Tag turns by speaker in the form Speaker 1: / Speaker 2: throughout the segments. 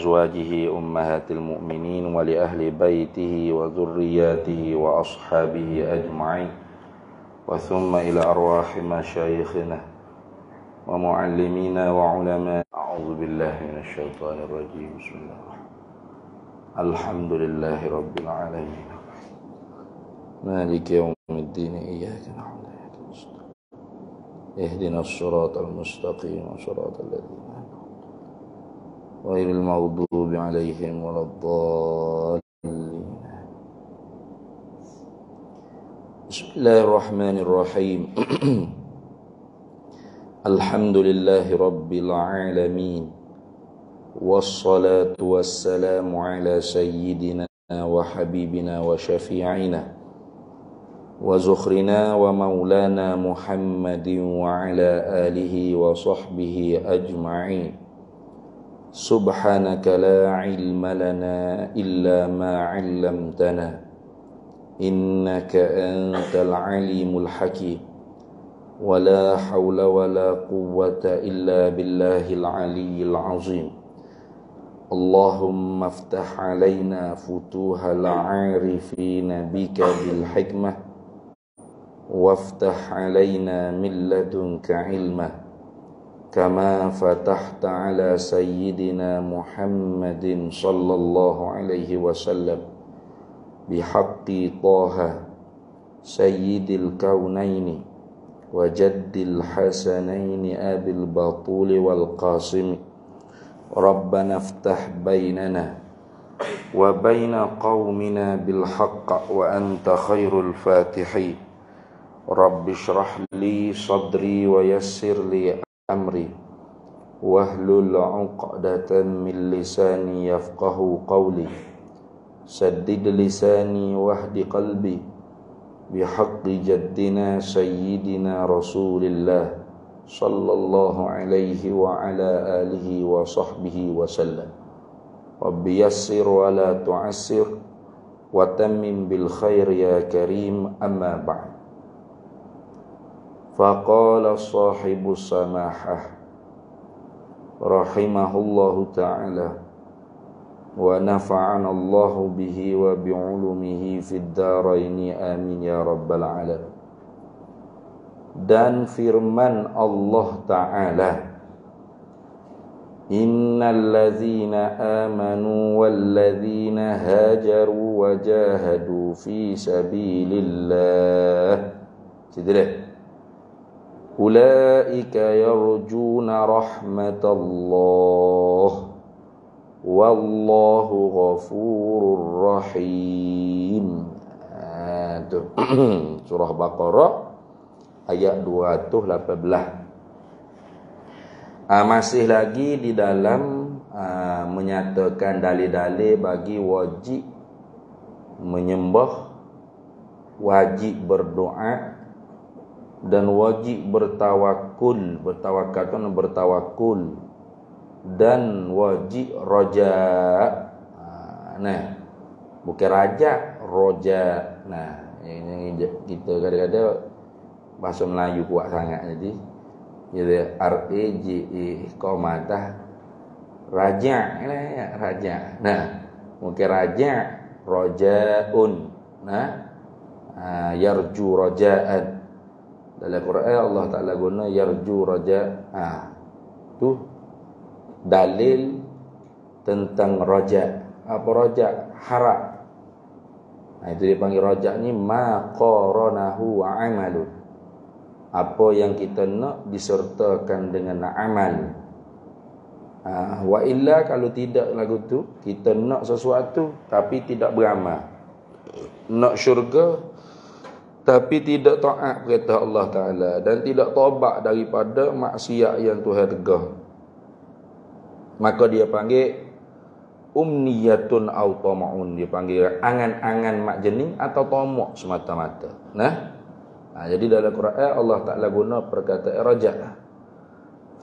Speaker 1: أزواجه أمهات المؤمنين ولأهل بيته وذرياته وأصحابه أجمعين وثم إلى أرواح مشايخنا ومعلمينا وعلماء أعوذ بالله من الشيطان الرجيم بسم الله الحمد لله رب العالمين مالك يوم الدين إياك نعبد وإياك نستعين اهدنا الصراط المستقيم صراط الذين غير المغضوب عليهم ولا الضالين بسم الله الرحمن الرحيم الحمد لله رب العالمين والصلاة والسلام على سيدنا وحبيبنا وشفيعنا وزخرنا ومولانا محمد وعلى آله وصحبه أجمعين Subhanaka la ilma lana illa ma 'allamtana innaka antal 'alimul hakim wala haula wala quwwata illa billahil 'aliyyil 'azim Allahumma aftah 'alaina futuhal 'arifina bika bil hikmah waftah 'alaina min ladunka 'ilma كما فتحت على سيدنا محمد صلى الله عليه وسلم بحق طه سيد الكونين وجد الحسنين أبي البطول والقاسم ربنا افتح بيننا وبين قومنا بالحق وأنت خير الفاتحين رب اشرح لي صدري ويسر لي أمري واحلل عقدة من لساني يفقه قولي سدد لساني واهد قلبي بحق جدنا سيدنا رسول الله صلى الله عليه وعلى آله وصحبه وسلم رب يسر ولا تعسر وتمم بالخير يا كريم أما بعد فقال صاحب السماحة رحمه الله تعالى ونفعنا الله به وبعلومه في الدارين آمين يا رب العالمين dan firman Allah Ta'ala Innal ladzina amanu wal ladzina hajaru wa jahadu fi sabilillah Situ أولئك يرجون رحمة Wallahu والله rahim. رحيم سورة بقرة آية 218 Uh, masih lagi di dalam uh, menyatakan dalil-dalil bagi wajib menyembah, wajib berdoa dan wajib bertawakul bertawakal kan bertawakul dan wajib roja ha, nah bukan raja roja nah ini kita kadang-kadang bahasa Melayu kuat sangat jadi jadi ya. R E J E komata raja nah ya, raja nah mungkin raja rojaun nah ha, yarju rojaan dalam Quran Allah Taala guna yarju raja. Ha. Tu dalil tentang raja. Apa raja? Harap. Nah, ha, itu dipanggil raja ni maqaranahu amalun. Apa yang kita nak disertakan dengan amal. Ha, wa illa kalau tidak lagu tu kita nak sesuatu tapi tidak beramal. Nak syurga tapi tidak taat perintah Allah Taala dan tidak tobat daripada maksiat yang Tuhan tegah maka dia panggil umniyatun au tamaun dia panggil angan-angan mak jening atau tomok semata-mata nah Nah, ha, jadi dalam Quran Allah Taala guna perkataan raja.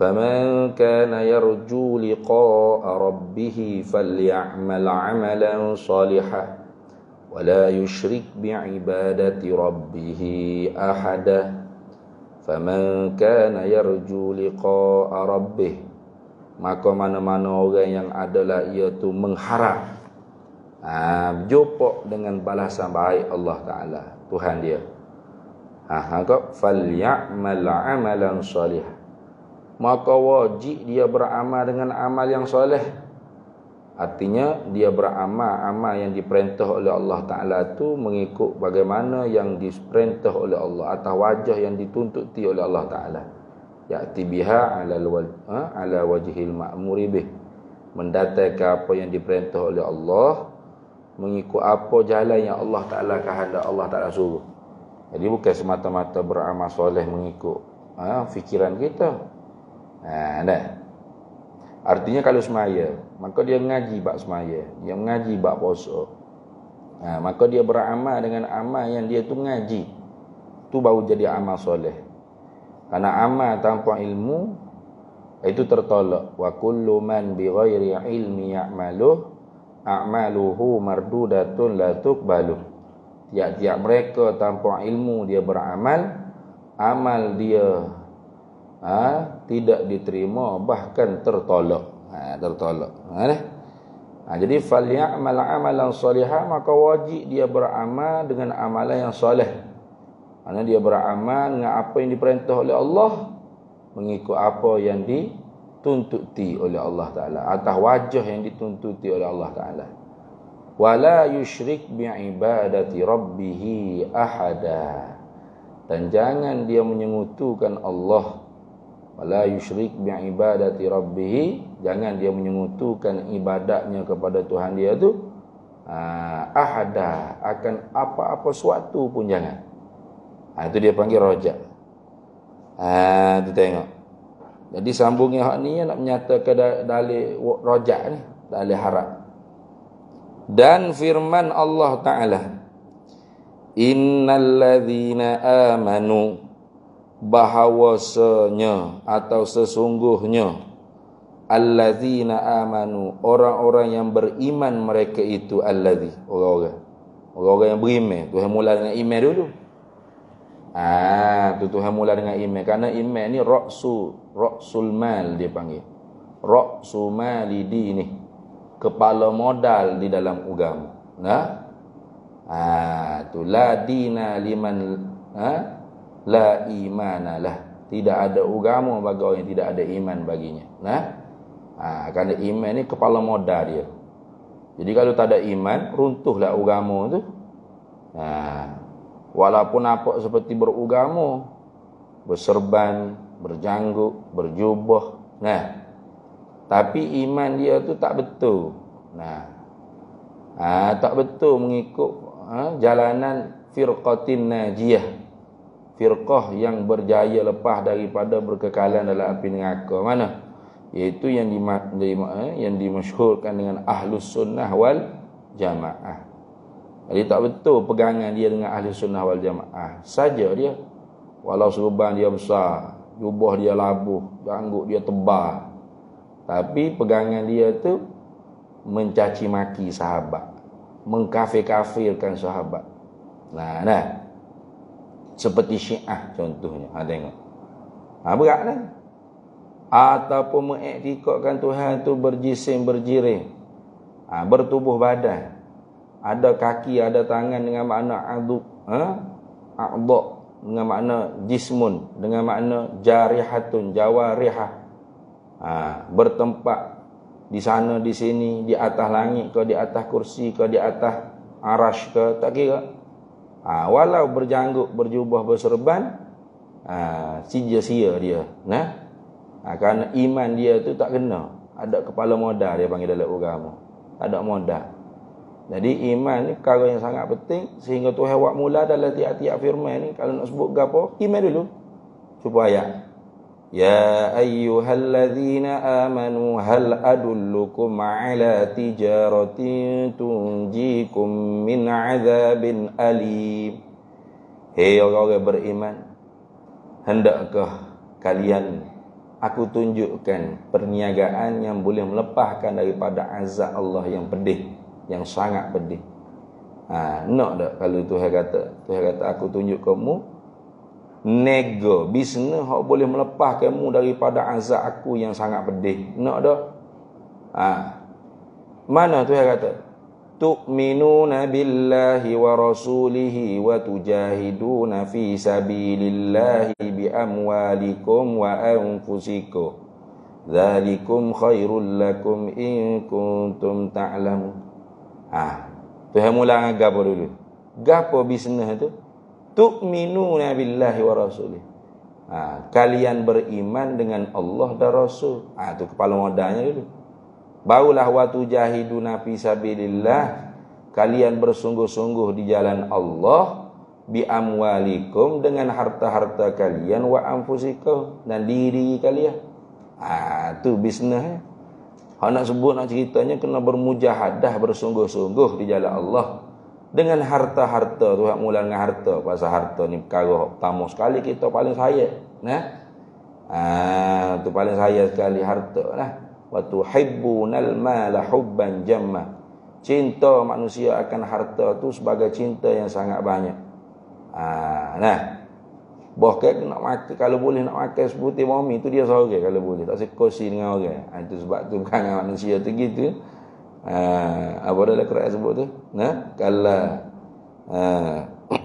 Speaker 1: Faman kana yarju liqa'a rabbih faly'amal 'amalan salihan ولا يشرك بعبادة ربه أحدا فمن كان يرجو لقاء ربه maka mana-mana orang yang adalah ia tu mengharap ha, jumpa dengan balasan baik Allah Ta'ala Tuhan dia ha, maka ha, falya'mal amalan salih maka wajib dia beramal dengan amal yang soleh Artinya dia beramal amal yang diperintah oleh Allah Taala tu mengikut bagaimana yang diperintah oleh Allah atau wajah yang dituntuti oleh Allah Taala. Ya tibiha ala ha, ala wajhil ma'muri bih. Mendatangkan apa yang diperintah oleh Allah mengikut apa jalan yang Allah Taala kehendak Allah Taala suruh. Jadi bukan semata-mata beramal soleh mengikut ha, fikiran kita. Ha, nah. Artinya kalau semaya, maka dia ngaji bab semaya, dia mengaji bab puasa ha, maka dia beramal dengan amal yang dia tu ngaji tu baru jadi amal soleh karena amal tanpa ilmu itu tertolak wa kullu man bi ghairi ilmi ya'malu a'maluhu mardudatun la tuqbalu tiap-tiap mereka tanpa ilmu dia beramal amal dia ha, tidak diterima bahkan tertolak ha, tertolak Ha, ha, jadi falya'mal amalan soliha maka wajib dia beramal dengan amalan yang soleh. Karena dia beramal dengan apa yang diperintah oleh Allah mengikut apa yang dituntuti oleh Allah Taala atas wajah yang dituntuti oleh Allah Taala. Wala yushrik bi ibadati rabbih ahada. Dan jangan dia menyengutukan Allah la yushrik bi ibadati rabbih jangan dia menyengutukan ibadatnya kepada Tuhan dia tu ha, ahada akan apa-apa suatu pun jangan ha, itu dia panggil rojak Ah tu tengok jadi sambungnya hak ni nak menyatakan dalil rojak ni dalil harap dan firman Allah taala innal ladzina amanu bahawasanya atau sesungguhnya allazina amanu orang-orang yang beriman mereka itu allazi orang-orang orang-orang yang beriman tu Tuhan mula dengan iman dulu ah tu Tuhan mula dengan iman kerana iman ni raksu raksul mal dia panggil raksu malidi ni kepala modal di dalam agama nah ah tu ladina liman ah la imanalah tidak ada agama bagi orang yang tidak ada iman baginya nah ha, kerana iman ni kepala modal dia jadi kalau tak ada iman runtuhlah agama tu ha, walaupun apa seperti beragama berserban berjanggut berjubah nah tapi iman dia tu tak betul nah ha, tak betul mengikut ha, jalanan firqatin najiyah firqah yang berjaya lepas daripada berkekalan dalam api neraka mana iaitu yang di eh, yang dimasyhurkan dengan ahlus sunnah wal jamaah jadi tak betul pegangan dia dengan ahlus sunnah wal jamaah saja dia walau serban dia besar jubah dia labuh janggut dia tebal tapi pegangan dia tu mencaci maki sahabat mengkafir-kafirkan sahabat nah nah seperti syiah contohnya ha tengok ha berat dah kan? ataupun mengiktikadkan Tuhan tu berjisim berjirim ha, bertubuh badan ada kaki ada tangan dengan makna adu ha a'dha dengan makna jismun dengan makna jarihatun jawarihah ha, bertempat di sana di sini di atas langit ke di atas kursi ke di atas arasy ke tak kira ha, walau berjanggut berjubah berserban ha, sia-sia dia nah ha, kerana iman dia tu tak kena ada kepala modal dia panggil dalam agama ada modal jadi iman ni perkara yang sangat penting sehingga tu hewat mula dalam tiap-tiap firman ni kalau nak sebut gapo iman dulu supaya. يا أيها الذين آمنوا هل أدلكم على تجارة تنجيكم من عذاب أليم Hei orang-orang beriman Hendakkah kalian Aku tunjukkan perniagaan yang boleh melepaskan daripada azab Allah yang pedih Yang sangat pedih ha, Nak tak kalau Tuhan kata Tuhan kata aku tunjuk kamu nego bisnes hok boleh melepas kamu daripada azab aku yang sangat pedih nak dah ha. mana tu Dia kata tu'minuna billahi wa rasulihi wa tujahiduna fi sabilillahi bi amwalikum wa anfusikum Zalikum khairul lakum in kuntum ta'lam. Ah. Ha. Tu hemulang agak dulu. Gapo bisnes tu? tu'minuna billahi wa rasulih. Ha, kalian beriman dengan Allah dan Rasul. Ah ha, tu kepala modalnya dulu. Barulah wa tujahiduna fi sabilillah. Kalian bersungguh-sungguh di jalan Allah bi amwalikum dengan harta-harta kalian wa anfusikum dan diri kalian. Ah ha, tu bisnes. Ya. Kalau nak sebut nak ceritanya kena bermujahadah bersungguh-sungguh di jalan Allah dengan harta-harta tu hak mula dengan harta pasal harta ni perkara utama sekali kita paling sayang nah ha, tu paling sayang sekali harta lah wa tuhibbunal mala hubban jamma cinta manusia akan harta tu sebagai cinta yang sangat banyak ha, nah bahkan nak makan kalau boleh nak makan sebutir mami tu dia seorang kalau boleh tak sekosi dengan orang ha, itu sebab tu kan manusia tu gitu Ha, apa dah Al-Quran sebut tu? Ha? Kala. Ha.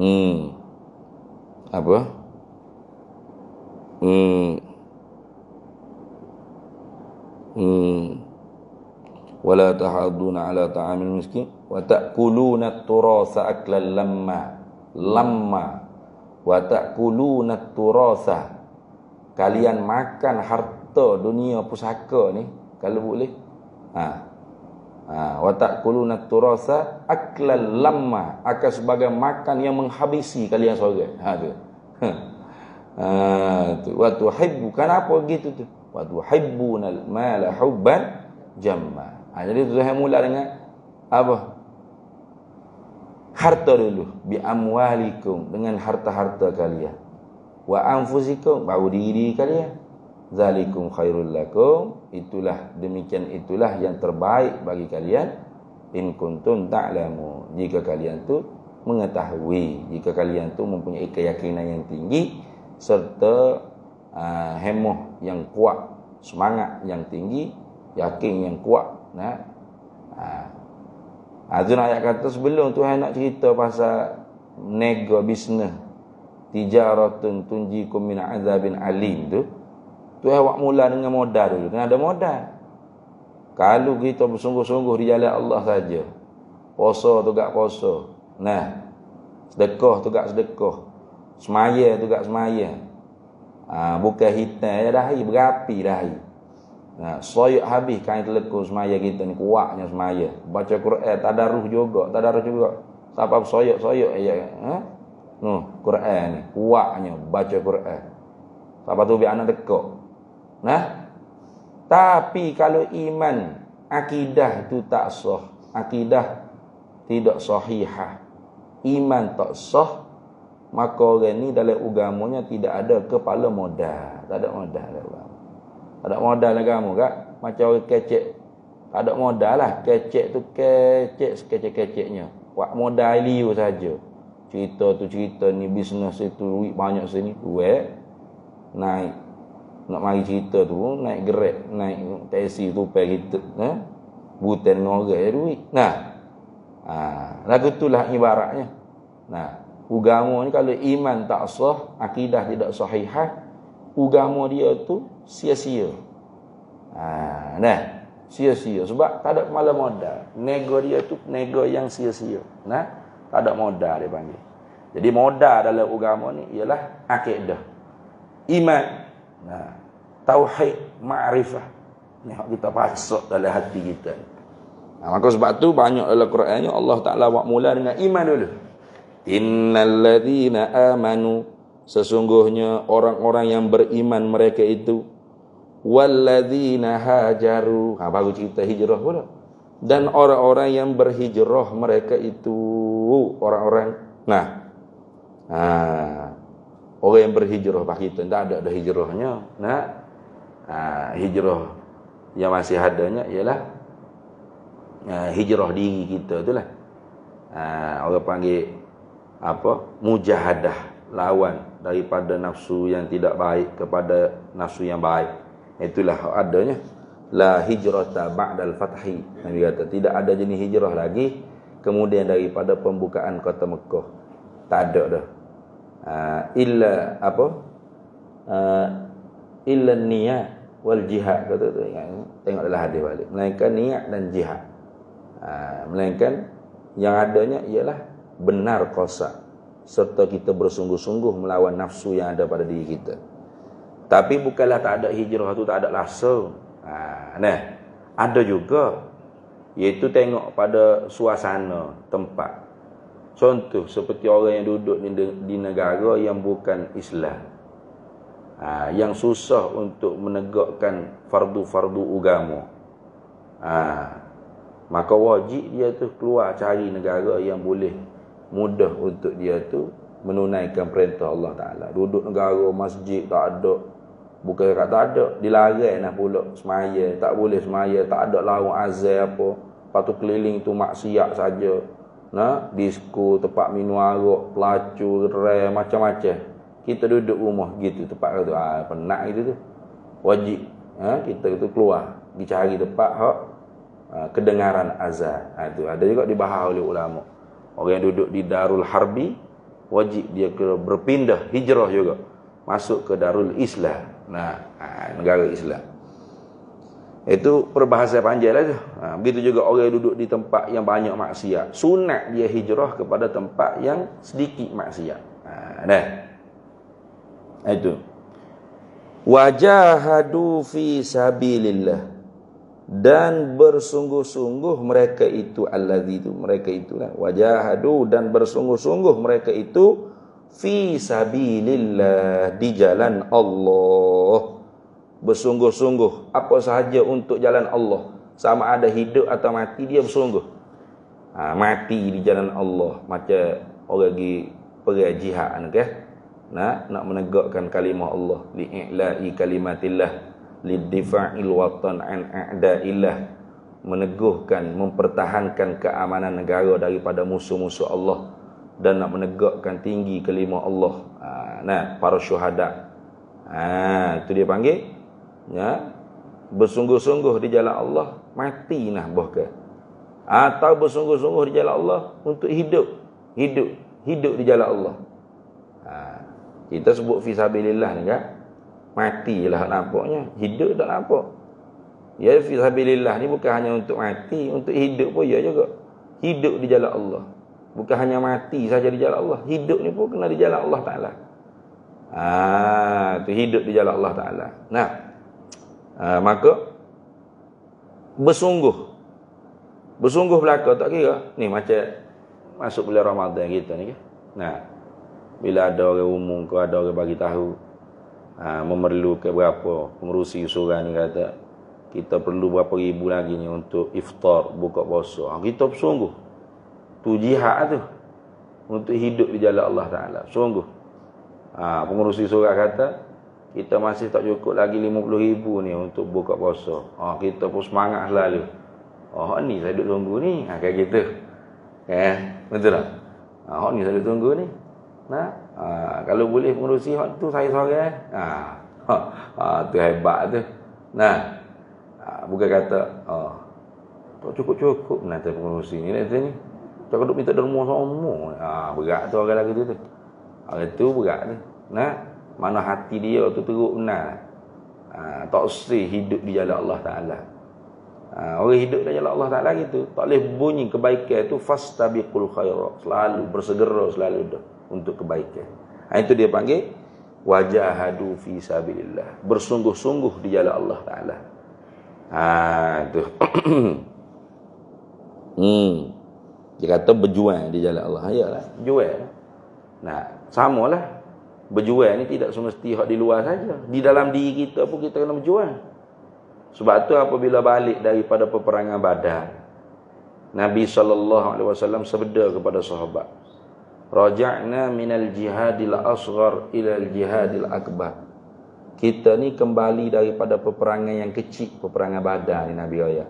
Speaker 1: hmm. Apa? Hmm. Hmm. Wala tahadduna ala ta'amil miskin wa ta'kuluna turasa aklan lamma. Lamma. Wa ta'kuluna turasa. Kalian makan harta dunia pusaka ni kalau boleh ha ha wa taquluna turasa aklal lamma akan sebagai makan yang menghabisi kalian seorang ha tu ha. ha tu wa tuhibbu kenapa gitu tu wa tuhibbuna al mala hubban jamma ha, jadi tu saya mula dengan apa harta dulu bi amwalikum dengan harta-harta kalian wa anfusikum bau diri kalian zalikum khairul lakum itulah demikian itulah yang terbaik bagi kalian in kuntum ta'lamu jika kalian tu mengetahui jika kalian tu mempunyai keyakinan yang tinggi serta uh, hemoh yang kuat semangat yang tinggi yakin yang kuat nah ha. Uh. ayat kata sebelum Tuhan nak cerita pasal nego bisnes tijaratun tunjikum min azabin alim tu Tu awak mula dengan modal dulu. Kena ada modal. Kalau kita bersungguh-sungguh di jalan Allah saja. Puasa tu gak puasa. Nah. Sedekah tu gak sedekah. Semaya tu gak semaya. Ha, bukan hitam ya dahi berapi dahi. Nah, soyuk habis kain telekuh semaya kita ni kuatnya semaya. Baca Quran Tadarus ada ruh juga, tak ada ruh juga. Siapa soyuk-soyuk aja. Eh, ya, ha? Nuh, Quran ni kuatnya baca Quran. Siapa tu biar anak dekat. Nah. Tapi kalau iman akidah itu tak sah, akidah tidak sahihah. Iman tak sah, maka orang ni dalam agamanya tidak ada kepala modal, tak ada modal dalam. Tak ada modal dalam agama kak. macam orang kecek. Tak ada modal lah, kecek tu kecek sekecek-keceknya. Buat modal liu saja. Cerita tu cerita ni bisnes itu banyak sini, duit naik nak mari cerita tu naik grab naik taksi tu pergi tu, eh? buten orang ya duit nah ha lagu itulah ibaratnya nah agama ni kalau iman tak sah akidah tidak sahih, agama dia tu sia-sia ha nah sia-sia sebab tak ada malam modal nego dia tu nego yang sia-sia nah tak ada modal dia panggil jadi modal dalam agama ni ialah akidah iman Nah, tauhid makrifah ni hak kita pasok dalam hati kita. Nah, maka sebab tu banyak dalam Qurannya Allah Taala buat mula dengan iman dulu. Innalladzina amanu sesungguhnya orang-orang yang beriman mereka itu walladzina hajaru. Ha baru cerita hijrah pula. Dan orang-orang yang berhijrah mereka itu orang-orang nah. Ah orang yang berhijrah pak kita tidak ada dah hijrahnya Nah, ha, hijrah yang masih adanya ialah ha, hijrah diri kita itulah ha, orang panggil apa mujahadah lawan daripada nafsu yang tidak baik kepada nafsu yang baik itulah adanya la hijrata ba'dal fathi Nabi kata tidak ada jenis hijrah lagi kemudian daripada pembukaan kota Mekah tak ada dah Aa, ha, illa apa uh, illa niat wal jihad kata tu tengok dalam hadis balik melainkan niat dan jihad uh, melainkan yang adanya ialah benar qasa serta kita bersungguh-sungguh melawan nafsu yang ada pada diri kita tapi bukanlah tak ada hijrah tu tak ada rasa ha eh, nah ada juga iaitu tengok pada suasana tempat Contoh seperti orang yang duduk di, di negara yang bukan Islam. Ha, yang susah untuk menegakkan fardu-fardu agama. Ha, maka wajib dia tu keluar cari negara yang boleh mudah untuk dia tu menunaikan perintah Allah Taala. Duduk negara masjid tak ada bukan kata tak ada, dilarang nak lah pula semaya, tak boleh semaya, tak ada lawan azab apa. Lepas tu keliling tu maksiat saja nah disko tempat minum arak pelacu gerai macam-macam kita duduk rumah gitu tempat tu ah penat gitu tu wajib ha? kita tu keluar pergi cari tempat hak ha? kedengaran azan ha, itu ada juga dibahas oleh ulama orang yang duduk di darul harbi wajib dia ke berpindah hijrah juga masuk ke darul islam nah ha, negara islam itu perbahasa panjang saja. Lah ha, begitu juga orang yang duduk di tempat yang banyak maksiat. Sunat dia hijrah kepada tempat yang sedikit maksiat. Ha, dah. Ha, itu. Wajahadu fi sabilillah. Dan bersungguh-sungguh mereka itu. Alladhi itu. Mereka itu. Lah. Wajahadu dan bersungguh-sungguh mereka itu. Fi sabilillah. Di jalan Allah bersungguh-sungguh apa sahaja untuk jalan Allah sama ada hidup atau mati dia bersungguh ha, mati di jalan Allah macam orang lagi pergi jihad kan okay? nak nak menegakkan kalimah Allah li i'la'i kalimatillah li difa'il watan an a'da'illah meneguhkan mempertahankan keamanan negara daripada musuh-musuh Allah dan nak menegakkan tinggi kalimah Allah ha, nah para syuhada ha, itu dia panggil ya bersungguh-sungguh di jalan Allah mati nah bahka atau bersungguh-sungguh di jalan Allah untuk hidup hidup hidup di jalan Allah ha, kita sebut fi sabilillah ni kan matilah nampaknya hidup tak nampak ya fi sabilillah ni bukan hanya untuk mati untuk hidup pun ya juga hidup di jalan Allah bukan hanya mati saja di jalan Allah hidup ni pun kena di jalan Allah Taala ah ha, tu hidup di jalan Allah Taala nah ha, maka bersungguh bersungguh belaka tak kira ni macam masuk bulan Ramadan kita ni nah bila ada orang umum ke ada orang bagi tahu ha, memerlukan berapa pengurusi usuran ni kata kita perlu berapa ribu lagi ni untuk iftar buka puasa ha, kita bersungguh tu jihad tu untuk hidup di jalan Allah Ta'ala sungguh ha, pengurusi surat kata kita masih tak cukup lagi 50 ribu ni untuk buka puasa. Ha, kita pun semangat selalu. Oh, ha, ni saya duduk tunggu ni. Ha, kayak kita. Eh, betul tak? Ha, oh, ni saya duduk tunggu ni. Nah, ha, kalau boleh pengurusi hak tu saya sorang eh. Ha, ha, ha, tu hebat tu. Nah. Ha, bukan kata, oh, tak cukup-cukup nanti lah pengurusi ni nanti lah ni. Tak duduk minta derma semua. Ha, berat tu orang lagi tu tu. Orang tu berat tu. Nah mana hati dia tu teruk benar. Ha, tak sahih hidup di jalan Allah Taala. Ha, orang hidup di jalan Allah Taala gitu, tak boleh bunyi kebaikan tu fastabiqul khairat, selalu bersegera selalu dah untuk kebaikan. Ha, itu dia panggil wajahadu fi sabilillah, bersungguh-sungguh di jalan Allah Taala. Ha tu. hmm. Dia kata berjuang di jalan Allah. Ayolah, ha, jual. Nah, samalah Berjual ni tidak semesti hak di luar saja. Di dalam diri kita pun kita kena berjual. Sebab tu apabila balik daripada peperangan badan, Nabi sallallahu alaihi wasallam sabda kepada sahabat, "Raja'na minal jihadil asghar ila al-jihadil akbar." Kita ni kembali daripada peperangan yang kecil, peperangan badan. ni Nabi ayah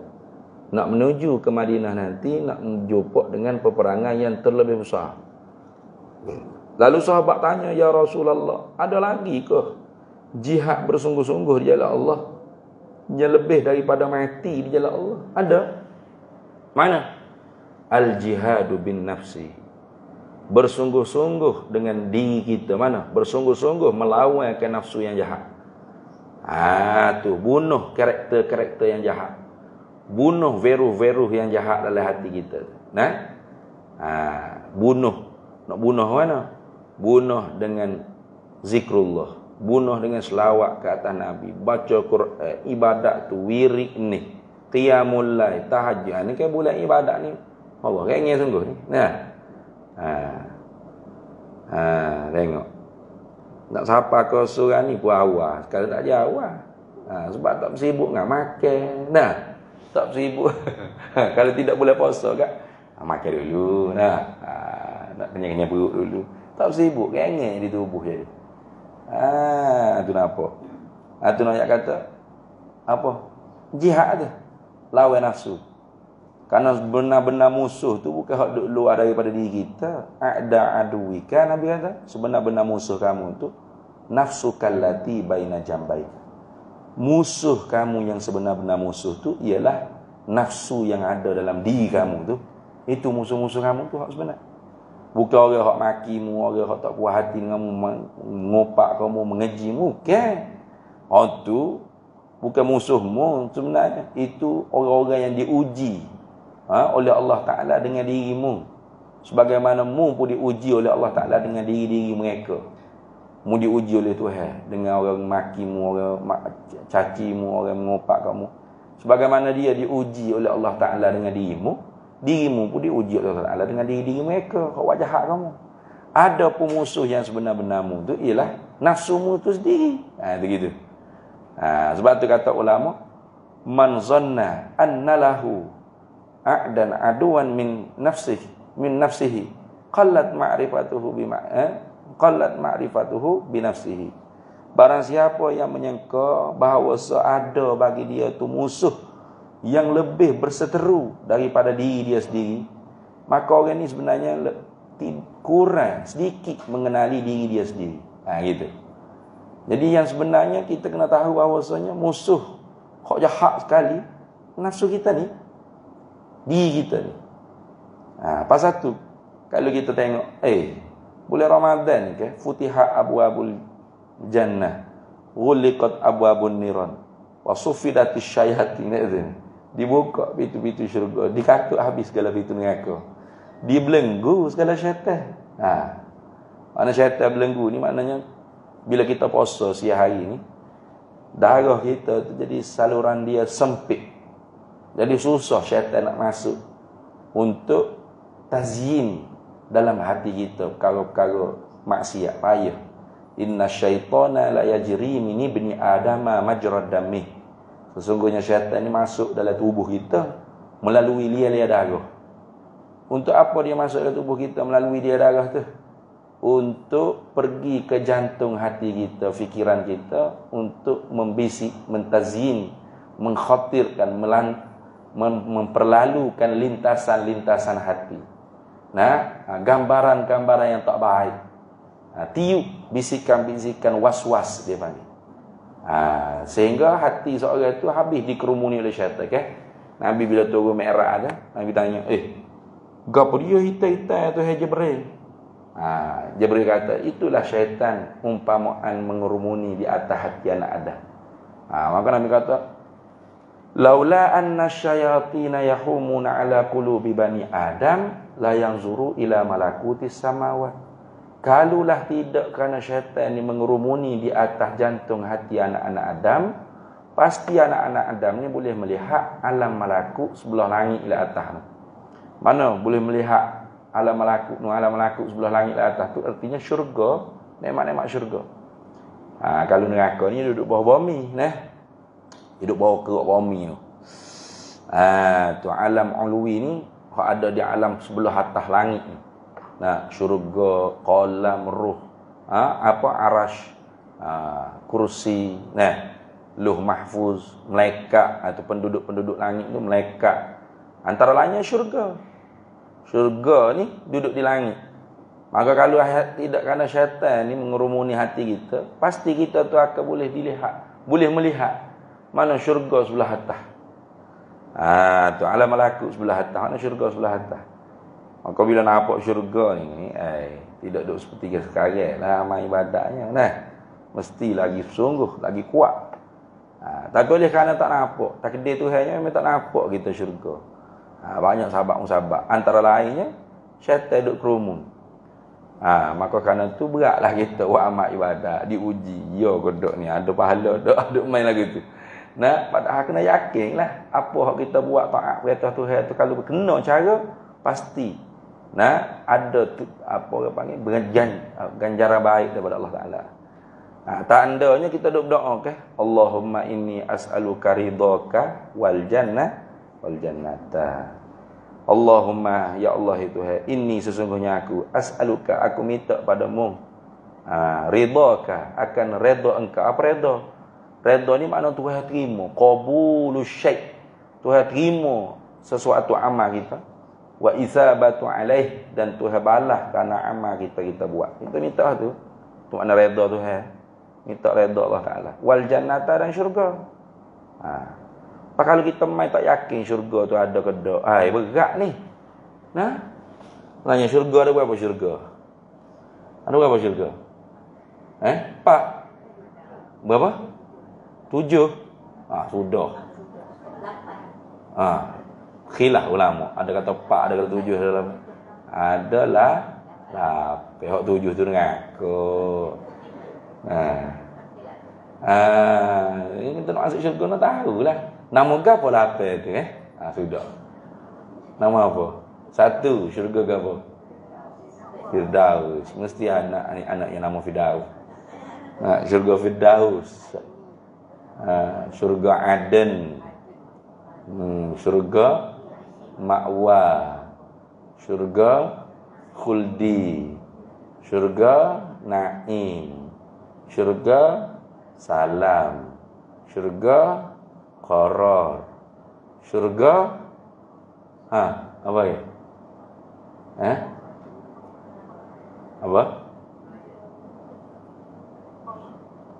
Speaker 1: Nak menuju ke Madinah nanti nak jumpa dengan peperangan yang terlebih besar. Hmm. Lalu sahabat tanya, "Ya Rasulullah, ada lagi ke jihad bersungguh-sungguh di jalan Allah yang lebih daripada mati di jalan Allah?" Ada. Mana? Al-jihadu bin nafsi. Bersungguh-sungguh dengan diri kita. Mana? Bersungguh-sungguh melawan ke nafsu yang jahat. Ah, tu bunuh karakter-karakter yang jahat. Bunuh veruh-veruh yang jahat dalam hati kita. Nah. Ah, bunuh. Nak bunuh mana? bunuh dengan zikrullah bunuh dengan selawat ke atas nabi baca Quran eh, ibadat tu wirik ni qiyamul lail tahajjud ha, ni kan bulan ibadat ni Allah kan ingin sungguh ni nah ha ha tengok nak siapa kau surah ni pun awal sekarang tak jawab ha sebab tak sibuk dengan makan nah tak sibuk ha, kalau tidak boleh puasa kan makan dulu nah ha nak kenyang-kenyang perut dulu tak sibuk kengeng di tubuh dia. Ah, tu ha, napa? Ah ha, tu nak kata apa? Jihad tu. Lawan nafsu. Karena benar-benar musuh tu bukan hak duk luar daripada diri kita. Ada adui kan Nabi kata? Sebenar-benar musuh kamu tu nafsu kallati baina jambai. Musuh kamu yang sebenar-benar musuh tu ialah nafsu yang ada dalam diri kamu tu. Itu musuh-musuh kamu tu hak sebenar. Bukan orang yang maki mu, orang yang tak puas hati dengan mu, mengopak kamu, mengeji mu. Bukan. Orang ha, tu bukan musuh mu sebenarnya. Itu orang-orang yang diuji ha, oleh Allah Ta'ala dengan dirimu. Sebagaimana mu pun diuji oleh Allah Ta'ala dengan diri-diri mereka. Mu diuji oleh Tuhan. Dengan orang maki mu, orang caci mu, orang mengopak kamu. Sebagaimana dia diuji oleh Allah Ta'ala dengan dirimu dirimu pun diuji oleh Allah Ta'ala dengan diri diri mereka kawan jahat kamu ada pun musuh yang sebenar-benarmu tu ialah nafsumu tu sendiri ha, itu ha, sebab tu kata ulama man zanna annalahu a'dan aduan min nafsihi min nafsihi qallat ma'rifatuhu bi eh, qallat ma'rifatuhu bi nafsihi barang siapa yang menyangka bahawa seada bagi dia tu musuh yang lebih berseteru daripada diri dia sendiri maka orang ini sebenarnya kurang sedikit mengenali diri dia sendiri ha, gitu. jadi yang sebenarnya kita kena tahu bahawasanya musuh yang jahat sekali nafsu kita ni diri kita ni ha, pasal tu kalau kita tengok eh boleh Ramadan ke futihat abu abul jannah gulikat abu abun niran wasufidati syayatin ni Dibuka pintu-pintu syurga. Dikatuk habis segala pintu neraka. Dibelenggu segala syaitan. Ha. Mana syaitan belenggu ni maknanya bila kita puasa siang hari ni darah kita tu jadi saluran dia sempit. Jadi susah syaitan nak masuk untuk tazyin dalam hati kita kalau-kalau maksiat payah. Inna syaitana la yajri min ibni adama majrad damih. Sesungguhnya syaitan ini masuk dalam tubuh kita melalui lia-lia darah. Untuk apa dia masuk dalam tubuh kita melalui dia darah tu? Untuk pergi ke jantung hati kita, fikiran kita untuk membisik, mentazin, mengkhotirkan, melan, memperlalukan lintasan-lintasan hati. Nah, ha, gambaran-gambaran yang tak baik. Ha, tiup bisikan-bisikan was-was dia panggil. Ha, sehingga hati seorang itu habis dikerumuni oleh syaitan. Okay? Nabi bila turun merah ada, kan, Nabi tanya, eh, gapa dia hita hitai tu hai Jibril? Ha, Jibril kata, itulah syaitan umpamaan mengerumuni di atas hati anak Adam. Ha, maka Nabi kata, Laula anna syayatina yahumuna ala kulubi bani Adam, layang zuru ila malakuti samawat. Kalulah tidak kerana syaitan ini mengerumuni di atas jantung hati anak-anak Adam, pasti anak-anak Adam ini boleh melihat alam malaku sebelah langit di atas. Mana boleh melihat alam malaku, malakut, alam malaku sebelah langit di atas itu artinya syurga, nikmat-nikmat syurga. Ha, kalau neraka ni duduk bawah bumi, nah. Duduk bawah kerak bumi tu. Ha, tu alam ulwi ni hak ada di alam sebelah atas langit ni. Nah, surga kolam, ruh. Ha, apa arash, ha, kursi, nah, luh mahfuz, melekat atau ha, penduduk-penduduk langit tu melekat. Antara lainnya syurga. Syurga ni duduk di langit. Maka kalau ha, tidak kerana syaitan ni mengerumuni hati kita, pasti kita tu akan boleh dilihat, boleh melihat mana syurga sebelah atas. Ah, ha, tu alam malakut sebelah atas, mana syurga sebelah atas. Ha, kau bila nampak syurga ni, eh, tidak duduk seperti kita sekarang lah, amal ibadatnya. Nah, mesti lagi sungguh, lagi kuat. Ha, tapi oleh kerana tak nampak, tak kedai tu memang tak nampak kita syurga. Ha, banyak sahabat-sahabat. Antara lainnya, syaitan duduk kerumun. Ha, maka kerana tu beratlah kita buat amal ibadat, diuji. Yo, ya, kodok ni, ada pahala, ada, ada main lagi tu. Nah, padahal kena yakin lah, apa hak kita buat, tak apa, tu, tu, kalau berkena cara, pasti nah ada tu, apa orang panggil berjan ganjara baik daripada Allah Taala. Nah, tak andanya kita duk berdoa okay? Allahumma inni as'aluka ridhaka wal jannah wal jannata. Allahumma ya Allah itu ya hai inni sesungguhnya aku as'aluka aku minta padamu ha, ridhaka akan redha engkau apa redha redha ni makna Tuhan terima qabulu syai Tuhan terima sesuatu amal kita wa isabatu alaih dan Tuhan balas kerana amal kita kita buat. Kita minta tu. Tu makna redha Tuhan. Minta redha Allah Taala. Wal jannata dan syurga. Ha. Apa kalau kita mai tak yakin syurga tu ada ke tak? Ha, eh, berat ni. Ha? Nah. Tanya syurga ada berapa syurga? Ada berapa syurga? Eh, pak Berapa? Tujuh. Ah, ha, sudah. Ah, ha khilaf ulama. Ada kata Pak, ada kata tujuh dalam adalah lah pihak tujuh tu dengar ke. Ha. Ha, ini kita nak masuk syurga nak tahulah. Nama gapo lah apa tu eh? Ha, sudah. Nama apa? Satu syurga gapo? Firdaus. Mesti anak anak yang nama Firdaus. Ha, syurga Firdaus. Ha, syurga Aden. Hmm, syurga ma'wa syurga khuldi syurga na'im syurga salam syurga koror, syurga ha apa ya eh apa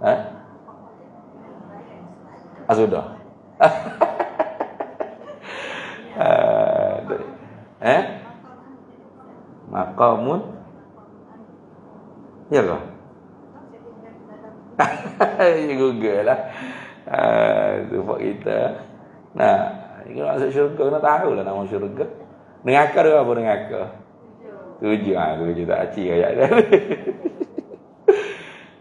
Speaker 1: eh asudah ah, qaumun ya lah ya google lah ha, tu buat kita nah ini nak masuk syurga kena tahu lah nama syurga dengan akal dia apa dengan akal tujuh ha, tujuh tak aci ayat dia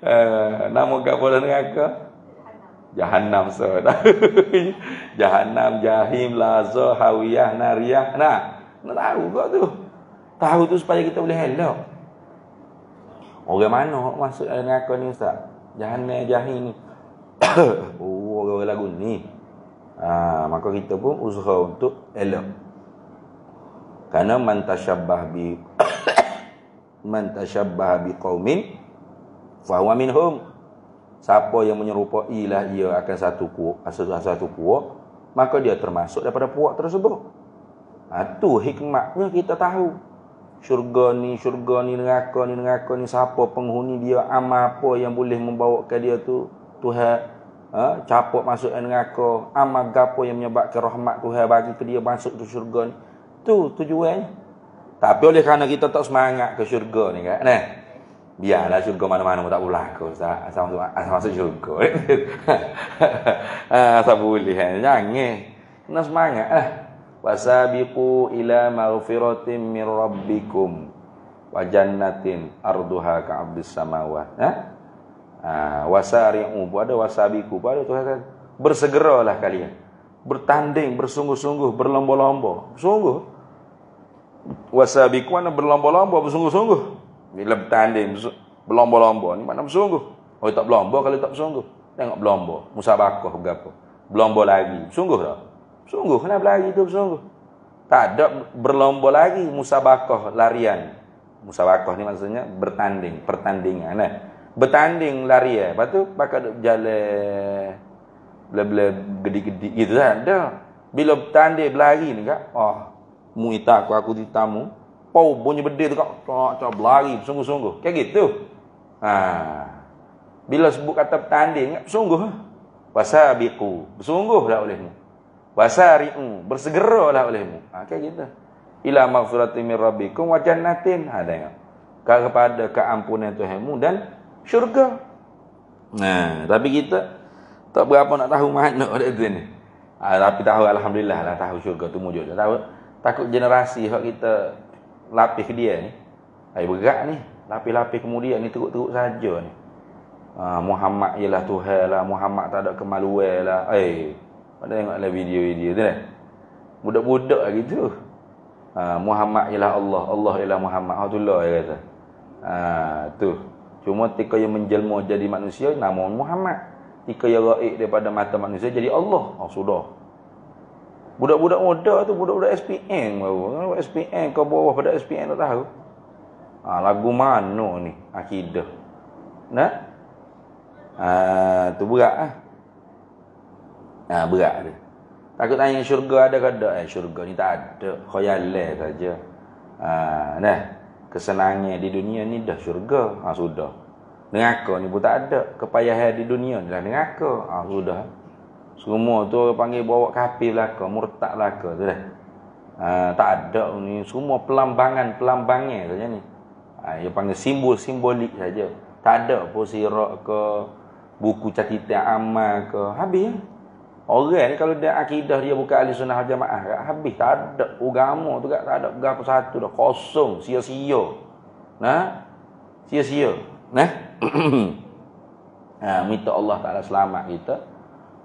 Speaker 1: ha, nama kat pula dengan akal Jahannam so Jahannam, Jahim, Lazo, Hawiyah, Nariyah Nah, nak tahu kau tu Tahu tu supaya kita boleh elok. Orang mana masuk dalam neraka ni ustaz? Jahanam jahil ni. oh, orang-orang lagu ni. Ha, maka kita pun usaha untuk elok. Karena man tashabbah bi man tashabbah bi qaumin fa huwa minhum. Siapa yang menyerupai lah ia akan satu puak, asal satu puak, maka dia termasuk daripada puak tersebut. Ha, tu hikmatnya kita tahu syurga ni syurga ni neraka ni neraka ni siapa penghuni dia amal apa yang boleh membawa ke dia tu Tuhan ha, capuk masuk ke neraka amal gapo yang menyebabkan rahmat Tuhan bagi ke dia masuk ke syurga ni tu tujuannya tapi oleh kerana kita tak semangat ke syurga ni kan nah eh? biarlah syurga mana-mana tak berlaku ustaz asal masuk asal masuk syurga ha, asal boleh eh? jangan eh? nak semangat lah wasabiqu ila maghfiratin mir rabbikum wa jannatin arduha ka'abdis samawa ha ha wasari'u pada wasabiqu pada tuhan kan bersegeralah kalian bertanding bersungguh-sungguh berlomba-lomba sungguh wasabiqu mana berlomba-lomba bersungguh-sungguh bila bertanding berlomba-lomba ni mana bersungguh oh tak berlomba kalau tak bersungguh tengok berlomba musabaqah berapa berlomba lagi sungguh tak Sungguh kenapa lagi tu sungguh. Tak ada berlomba lagi Musabakoh larian. Musabakoh ni maksudnya bertanding, pertandingan nah. Eh. Bertanding larian. Eh. Lepas tu pakai duk jalan bla-bla gede-gede gitu lah. Ada. Bila bertanding berlari ni kak, oh, muita aku aku ditamu. Pau bunyi beda tu kak, tak tak berlari sungguh-sungguh. Kayak gitu. Ha. Bila sebut kata bertanding, sungguh. Pasal biku. Sungguh lah olehmu. ni. Wasari'u, hmm, bersegeralah olehmu. Ha, kayak gitu. Ila maghfirati min rabbikum wa jannatin. Ha, tengok. Ke kepada keampunan Tuhanmu dan syurga. Nah, ha, tapi kita tak berapa nak tahu mana dia tu ni. Ha, tapi tahu alhamdulillah lah tahu syurga tu wujud. Lah. Tahu takut generasi hak kita lapis dia ni. Ai berat ni. Lapis-lapis kemudian ni teruk-teruk saja ni. Ha, Muhammad ialah Tuhan lah, Muhammad tak ada kemaluan lah. Eh, pada tengoklah video-video tu kan? lah. Budak-budak lagi tu. Ha, Muhammad ialah Allah. Allah ialah Muhammad. Alhamdulillah dia kata. Ha, tu. Cuma tika yang menjelma jadi manusia, nama Muhammad. Tika yang raik daripada mata manusia, jadi Allah. Oh, sudah. Budak-budak muda tu, budak-budak SPN. SPN, kau bawah pada SPN tak tahu. Ha, lagu mana ni? Akidah. nah, Ha, tu berat Ha? ha, berat dia takut tanya syurga ada ke tak eh, syurga ni tak ada khayalah saja ha, nah kesenangan di dunia ni dah syurga ha, sudah neraka ni pun tak ada kepayahan di dunia ni dah neraka ha, sudah semua tu panggil bawa kapi belaka murtad belaka tu dah ha, tak ada ni semua pelambangan pelambangan saja ni ha, dia panggil simbol simbolik saja tak ada pun sirak ke buku catatan amal ke habis ya? Orang kalau dia akidah dia bukan ahli sunnah jamaah, habis tak ada agama tu tak ada apa-apa satu dah kosong, sia-sia. Nah. Sia-sia. Nah. ha, minta Allah Taala selamat kita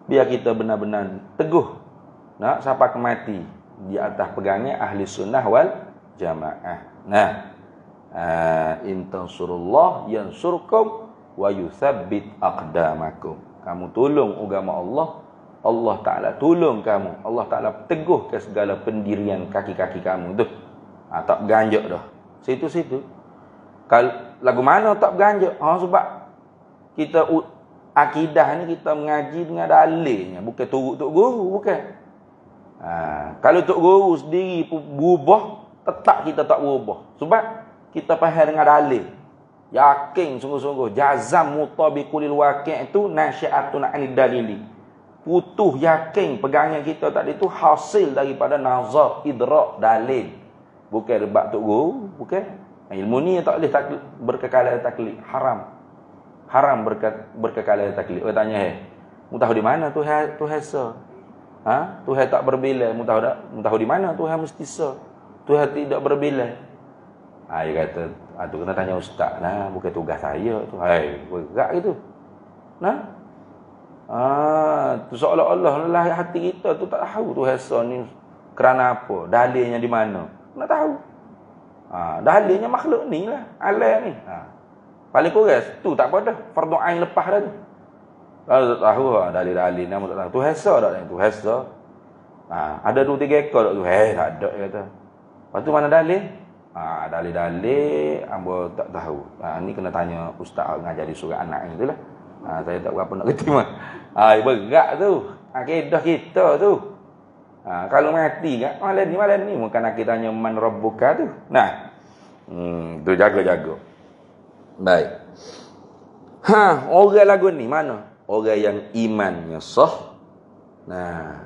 Speaker 1: biar kita benar-benar teguh Nah, siapa ke di atas pegangnya ahli sunnah wal jamaah. Nah. Uh, in tansurullah yansurkum wa yuthabbit aqdamakum. Kamu tolong agama Allah, Allah Ta'ala tolong kamu Allah Ta'ala teguhkan segala pendirian kaki-kaki kamu tu ha, tak ganjak dah situ-situ Kal lagu mana tak ganjak ha, sebab kita akidah ni kita mengaji dengan dalilnya bukan turut tok guru bukan ha, kalau tok guru sendiri pun berubah tetap kita tak berubah sebab kita faham dengan dalil yakin sungguh-sungguh jazam mutabiqul waqi' itu nasyiatun 'ala dalili putuh yakin pegangan kita tadi tu hasil daripada nazar idrak dalil bukan rebat tok guru bukan ilmu ni tak boleh tak berkekalan taklid haram haram berke, berkekalan taklid orang tanya eh tahu di mana tu hai tu hasa ha tu hai tak tahu mutahu dak tahu di mana tu hai mesti sa tu hai tidak berbila ha dia kata ha, tu kena tanya ustaz lah bukan tugas saya tu hai bergerak gitu nah Ah, seolah-olah lelah hati kita tu tak tahu tu hasa ni kerana apa, dalilnya di mana. Nak tahu. Ah, dalilnya makhluk ni lah, alam ni. Ha. Paling kurang tu tak apa dah, fardu ain lepas dah tu. Kalau tak tahu ah dalil-dalil ni tak tahu. Tu hasa dak ni, tu hasa. Ah, ada dua tiga ekor dak tu. Eh, tak ada kata. Lepas tu mana dalil? Ah, dalil-dalil ambo tak tahu. Ah, ni kena tanya ustaz ngajar di surah anak itulah. lah. Ha, saya tak berapa nak reti mah. Ha, berat tu. Ha, kedah kita tu. Ha, kalau mati kan, malam ni, malam ni. Mungkin nak tanya man rabbuka tu. Nah. Hmm, tu jaga-jaga. Baik. Ha, orang lagu ni mana? Orang yang imannya sah. Nah.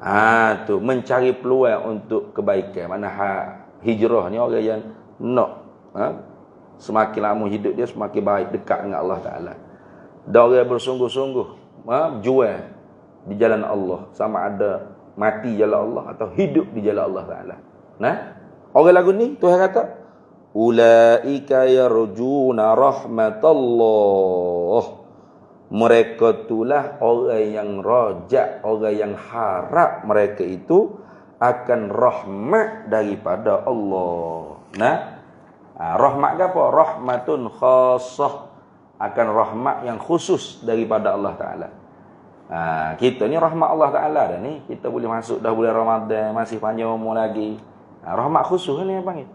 Speaker 1: Ha, tu mencari peluang untuk kebaikan. Mana ha, hijrah ni orang yang nak. Ha? Semakin lama hidup dia semakin baik dekat dengan Allah Taala dan orang bersungguh-sungguh ha, jual di jalan Allah sama ada mati jalan Allah atau hidup di jalan Allah Taala nah orang lagu ni Tuhan kata ulaika yarjuna rahmatallah mereka itulah orang yang rajak orang yang harap mereka itu akan rahmat daripada Allah nah ah, rahmat apa rahmatun khassah akan rahmat yang khusus daripada Allah Ta'ala ha, kita ni rahmat Allah Ta'ala dah ni kita boleh masuk dah bulan Ramadan masih panjang umur lagi ha, rahmat khusus lah ni yang panggil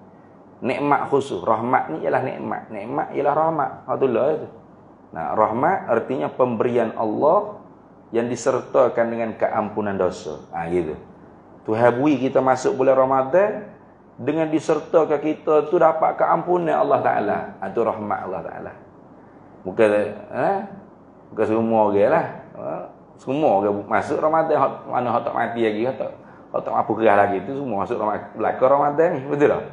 Speaker 1: nikmat khusus rahmat ni ialah nikmat nikmat ialah rahmat Alhamdulillah itu ya nah, rahmat artinya pemberian Allah yang disertakan dengan keampunan dosa ha, gitu Tuhan bui kita masuk bulan Ramadan dengan disertakan kita tu dapat keampunan Allah Ta'ala itu ha, rahmat Allah Ta'ala Bukan eh? Bukan semua orang lah. Eh, semua orang masuk Ramadan mana hak tak mati lagi hak tak hak tak lagi tu semua masuk ramadhan, belaka ramadhan ni betul tak?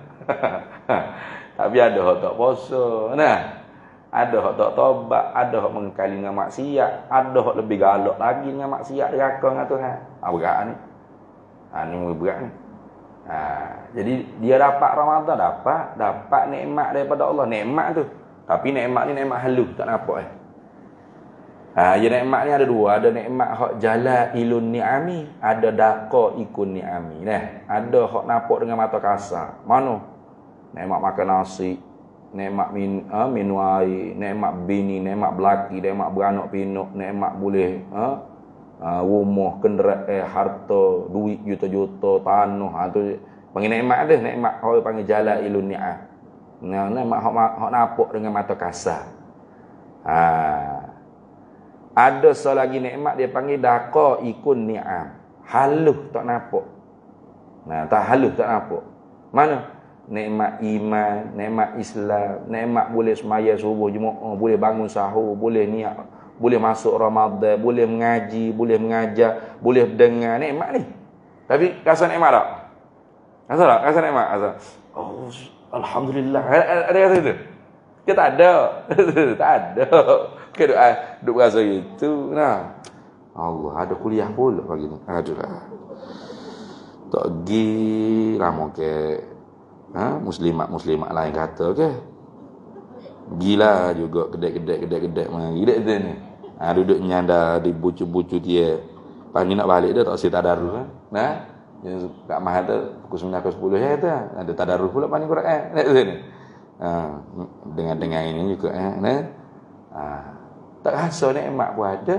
Speaker 1: Tapi ada hak tak puasa. Nah. Ada hak tak tobat, ada hak mengkali dengan maksiat, ada hak lebih galak lagi dengan maksiat neraka dengan Tuhan. Ah berat ni. Ah ni berat ni. Ha, jadi dia dapat Ramadan dapat dapat nikmat daripada Allah nikmat tu tapi nikmat ni nikmat halus tak nampak eh. Ha, ya nikmat ni ada dua, ada nikmat hak jala ilun ni'ami, ada daqa ikun ni'ami Neh Ada hak nampak dengan mata kasar. Mana? Nikmat makan nasi, nikmat min ha, minum air, nikmat bini, nikmat belaki, nikmat beranak pinak, nikmat boleh ha, Uh, rumah, kenderaan, eh, harta, duit juta-juta, tanah. Ha, tu, panggil nekmat dia. Nekmat orang panggil jala ilun ni'ah. Nah, nah mak hok hok napuk dengan mata kasar. Ha. Ada lagi nikmat dia panggil daqa ikun ni'am. Haluh tak napuk. Nah, tak haluh tak napuk. Mana? Nikmat iman, nikmat Islam, nikmat boleh semaya subuh Jumaat, boleh bangun sahur, boleh niat, boleh masuk Ramadan, boleh mengaji, boleh mengajar, boleh dengar nikmat ni. Tapi rasa nikmat tak? Rasa tak? Rasa nikmat? Rasa. Oh, Alhamdulillah. Ha, ha, ada kata itu? Dia tak ada. tak ada. Bukan doa. Duduk eh, berasa gitu. Nah. Allah ada kuliah pula pagi ini. Ada lah. Tak pergi lama ke. Ha? Muslimat-muslimat lain kata okay? Gila juga kedek-kedek kedek-kedek mah. Gila tu ni. Ha, duduk nyanda di bucu-bucu dia. Pagi nak balik dia tak sih tak ada rumah. Ha? Nah. Ha? Yang kat mahal tu pukul 9 ke 10 ya kata. Ada tadarus pula panjang eh Nak ha, dengan dengan ini juga eh Ha, nah. tak rasa ni emak pun ada.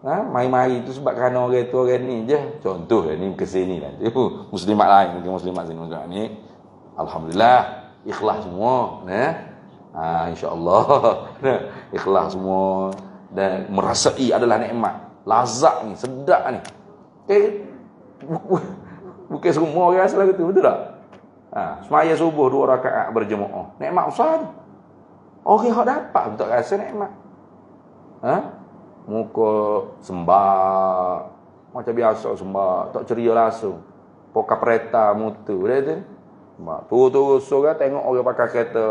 Speaker 1: Ha, mari-mari tu sebab kerana orang tu orang ni je. Contoh lah ni ke sini lah. Tu uh, muslimat lain, mungkin muslimat sini juga ni. Alhamdulillah ikhlas semua ya. Ha, insya-Allah. Ya, ikhlas semua dan merasai adalah nikmat. Lazat ni, sedap ni. Okay. Bukan semua orang rasa lagu tu, betul tak? Ha, semaya subuh dua rakaat berjemaah. Nikmat usaha tu. Orang yang dapat pun tak rasa nikmat. Ha? Muka sembah. Macam biasa sembah. Tak ceria langsung. Pokok kereta mutu. Dia tu. tu tu surah tengok orang pakai kereta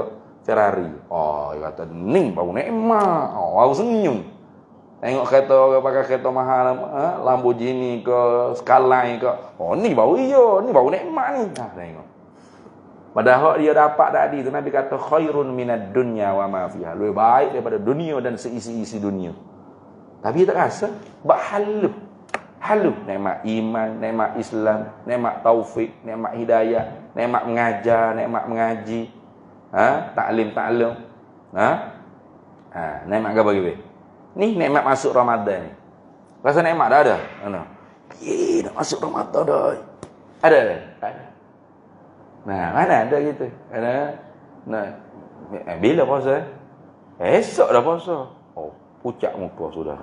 Speaker 1: Ferrari. Oh, dia kata, ni baru nikmat. Oh, ah, baru senyum. Tengok kereta orang pakai kereta mahal, ha? Lamborghini ke, Skyline ke. Oh ni bau iya, ni bau nikmat ni. Ha, tengok. Padahal dia dapat tadi tu Nabi kata khairun minad dunya wa ma Lebih baik daripada dunia dan seisi-isi dunia. Tapi dia tak rasa bab halu. Halu nikmat iman, nikmat Islam, nikmat taufik, nikmat hidayah, nikmat mengajar, nikmat mengaji. Ha, taklim taklim. Ha? Ha, nikmat apa gitu? Nih nikmat masuk Ramadan ni. Rasa nikmat dah ada. mana? Ye, dah masuk Ramadan dah. Ada ke? ada. Nah, mana ada gitu. Ana. Nah. Eh, bila puasa? Esok dah puasa. Oh, pucat muka sudah.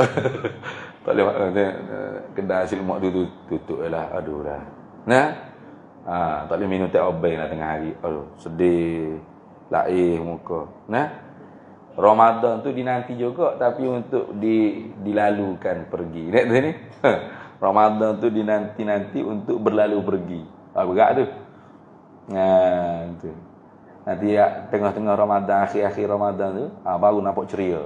Speaker 1: tak boleh makan eh, eh, kedai asli mak tu tutup lah aduh dah nah ha, tak boleh minum teh obeng lah tengah hari aduh sedih laih muka nah Ramadan tu dinanti juga tapi untuk di dilalukan pergi. Nak tu ni? Ramadan tu dinanti-nanti untuk berlalu pergi. Apa ah, berat tu? Ha, tu. Nanti ya, tengah-tengah Ramadan, akhir-akhir Ramadan tu, ha, baru nampak ceria.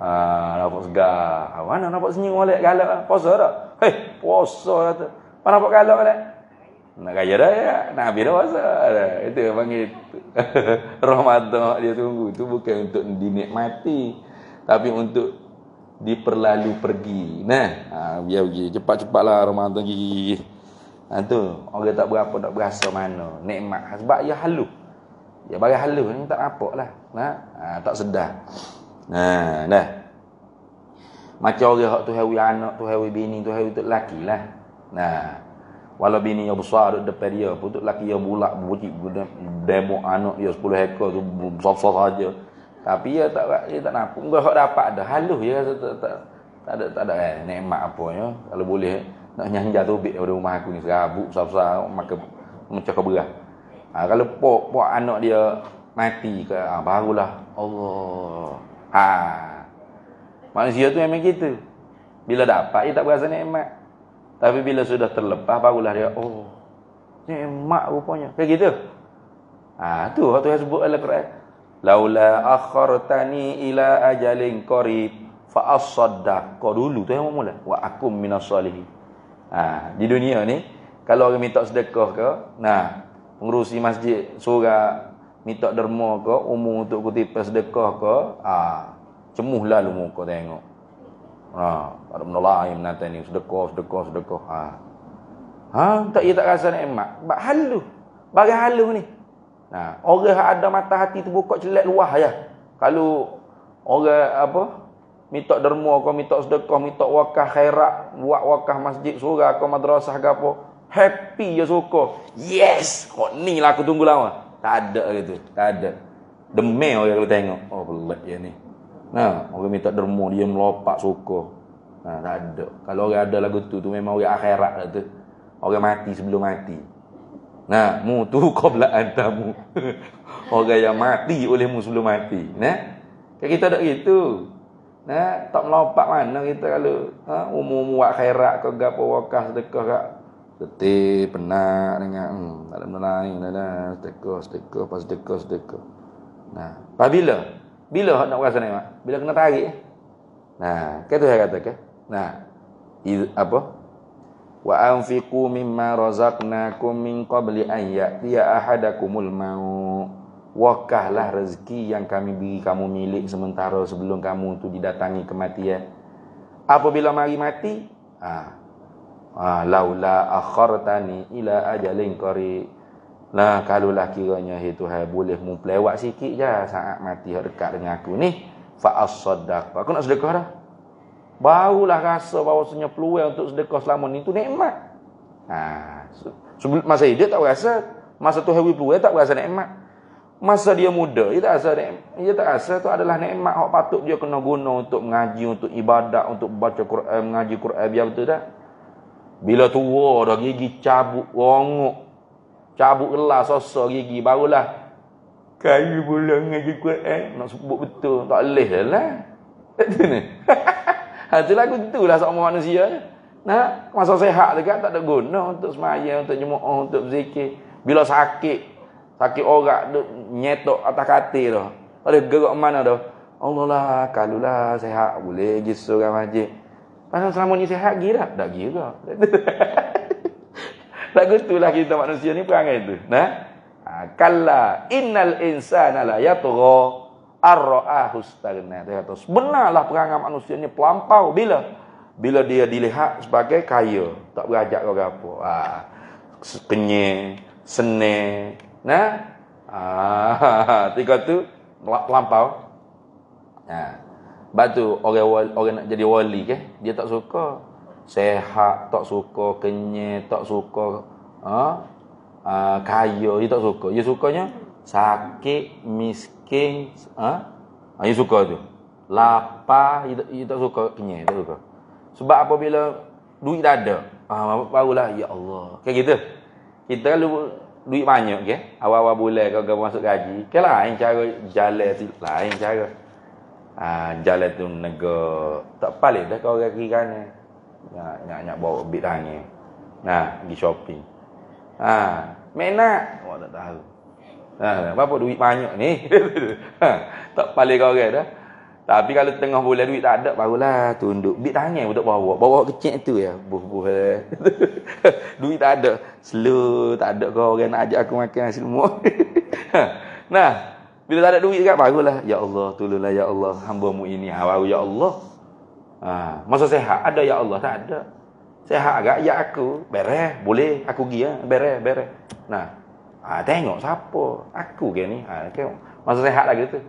Speaker 1: Ah Ha, nampak segar. Ha, mana nampak senyum balik galak? Puasa tak? Hei, puasa kata. Lah mana nampak galak balik? Nak kaya raya, nak habis dah puasa dah. Itu yang panggil Ramadan dia tunggu Itu bukan untuk dinikmati Tapi untuk diperlalu pergi Nah, ha, biar pergi Cepat-cepatlah Ramadan pergi ha, tu, orang tak berapa tak berasa mana Nikmat, sebab ia halu Ya bagi halu ni tak apa lah nah? ha, Tak sedar ha, Nah, dah Macam orang yang tu hewi anak, tu hewi bini, tu hewi tu lelaki lah Nah, Walau bini yang besar duduk depan dia pun tu laki yang bulat bunyi demo anak dia 10 ekor tu besar-besar saja. Tapi dia tak dia tak nak. pun hak dapat dah. Halus dia rasa tak tak tak ada tak ada eh nikmat apa ya. Kalau boleh nak nyanja tu bib daripada rumah aku ni serabut besar-besar maka mencak berah. Ha, kalau pok pok anak dia mati ke ha, barulah Allah. Ha. Manusia tu memang gitu. Bila dapat dia tak berasa nikmat. Tapi bila sudah terlepas barulah dia oh ni emak rupanya. Kayak gitu. Ah tu waktu yang sebut dalam Quran. Laula akhartani ila ajalin qarib fa asaddaq. Kau dulu tu yang mula wa akum minas solihin. Ah ha, di dunia ni kalau orang minta sedekah ke, nah pengurusi masjid surat minta derma ke, umum untuk kutip sedekah ke, ah cemuhlah lu muka tengok. Ha, pada menolak yang menata ni sedekah sedekah sedekah. Ha. Ha, tak ia tak rasa emak. Bab halu. Bagai halu ni. Nah, ha, orang yang ada mata hati terbuka celak luah ya. Kalau orang apa minta derma kau minta sedekah minta wakaf khairat buat wakaf masjid surah kau madrasah ke apa happy ya suka yes kok ni lah aku tunggu lama tak ada gitu tak ada demel ya kalau tengok oh belak ya ni Ha, orang minta derma dia melopak suka. Ha, tak ada. Kalau orang ada lagu tu tu memang orang akhirat lah tu. Orang mati sebelum mati. Nah, mu tu qoblaan antamu. orang yang mati oleh mu sebelum mati, nah. Kan kita tak gitu. Nah, tak melopak mana kita kalau ha, umur-umur buat khairat ke gapo wakaf sedekah kak. Getih, penat dengan hmm, tak ada benda lain dah dah sedekah, sedekah, pas sedekah, sedekah. Nah, apabila bila hak nak berasa nikmat? Bila kena tarik. Nah, kata saya kata ke? Kan? Nah. Iz, apa? Wa anfiqu mimma razaqnakum min qabli an ya'tiya ahadakumul maut. Wakahlah rezeki yang kami beri kamu milik sementara sebelum kamu tu didatangi kematian. Apabila mari mati, ha. Ah, laula akhartani ila ajalin qarib. Lah kalulah kiranya hai Tuhan boleh mu pelewat sikit je saat mati dekat dengan aku ni. Fa as-saddaq. Aku nak sedekah dah. Barulah rasa bahawasanya peluang untuk sedekah selama ni tu nikmat. Ha, masa dia tak rasa masa tu hawi peluang tak rasa nikmat. Masa dia muda, dia tak rasa dia tak rasa tu adalah nikmat hak patut dia kena guna untuk mengaji, untuk ibadat, untuk baca Quran, mengaji Quran biar betul tak? Bila tua dah gigi cabut, rongok, Cabut gelas, sosok gigi, barulah. Kayu pula dengan je kuat eh. Nak sebut betul, tak leh lah ha, lah. Itu ni. Itu lah kutu lah seorang manusia. Nak, masa sehat juga tak ada guna untuk semaya, untuk jemaah, untuk berzikir. Bila sakit, sakit orang duk nyetok atas kata tu. Ada gerak mana tu. Allah lah, kalau lah sehat boleh pergi surah masjid. Pasal selama ni sehat, gira. Tak gira. Lagu itulah kita manusia ni perangai itu. Nah. Ha, kalla innal insana la yatgha arra'ahu stagna. Dia sebenarnya perangai manusia ni pelampau bila bila dia dilihat sebagai kaya, tak berajak kau apa. Ha, kenyang, senang. Nah. Ha, tiga tu pelampau. Ha. Batu orang orang nak jadi wali ke? Dia tak suka sehat, tak suka kenyang, tak suka ha? Ha, kaya, dia tak suka. Dia sukanya sakit, miskin, ha? ha dia suka tu. Lapar, dia, dia tak suka kenyang, tak suka. Sebab apabila duit dah ada, ha, barulah ya Allah. Kan kita? kan kalau duit banyak, okay? awal-awal bulan kau, kau masuk gaji, kan lain cara jalan tu, lain cara. Ha, jalan tu negara, tak paling dah kau kaki kanan. Nah, ya, nak nak bawa bidang ni. Nah, pergi shopping. Ha, menak. Awak tak tahu. Ha, berapa duit banyak ni? ha, tak pale kau orang dah. Tapi kalau tengah bulan duit tak ada barulah tunduk. Bit tangan pun bawa. Bawa kecil tu ya. Buh buh. Eh. duit tak ada. Slow tak ada kau orang nak ajak aku makan nasi lemak. Ha, nah, bila tak ada duit dekat barulah ya Allah tolonglah ya Allah hamba mu ini. Ha, ya Allah. Ha, masa sehat ada ya Allah tak ada. Sehat agak ya aku. Bereh boleh aku pergi ya. Bereh bereh. Nah. Ha, tengok siapa. Aku ke ni. Ha, tengok. Masa sehat lagi tu.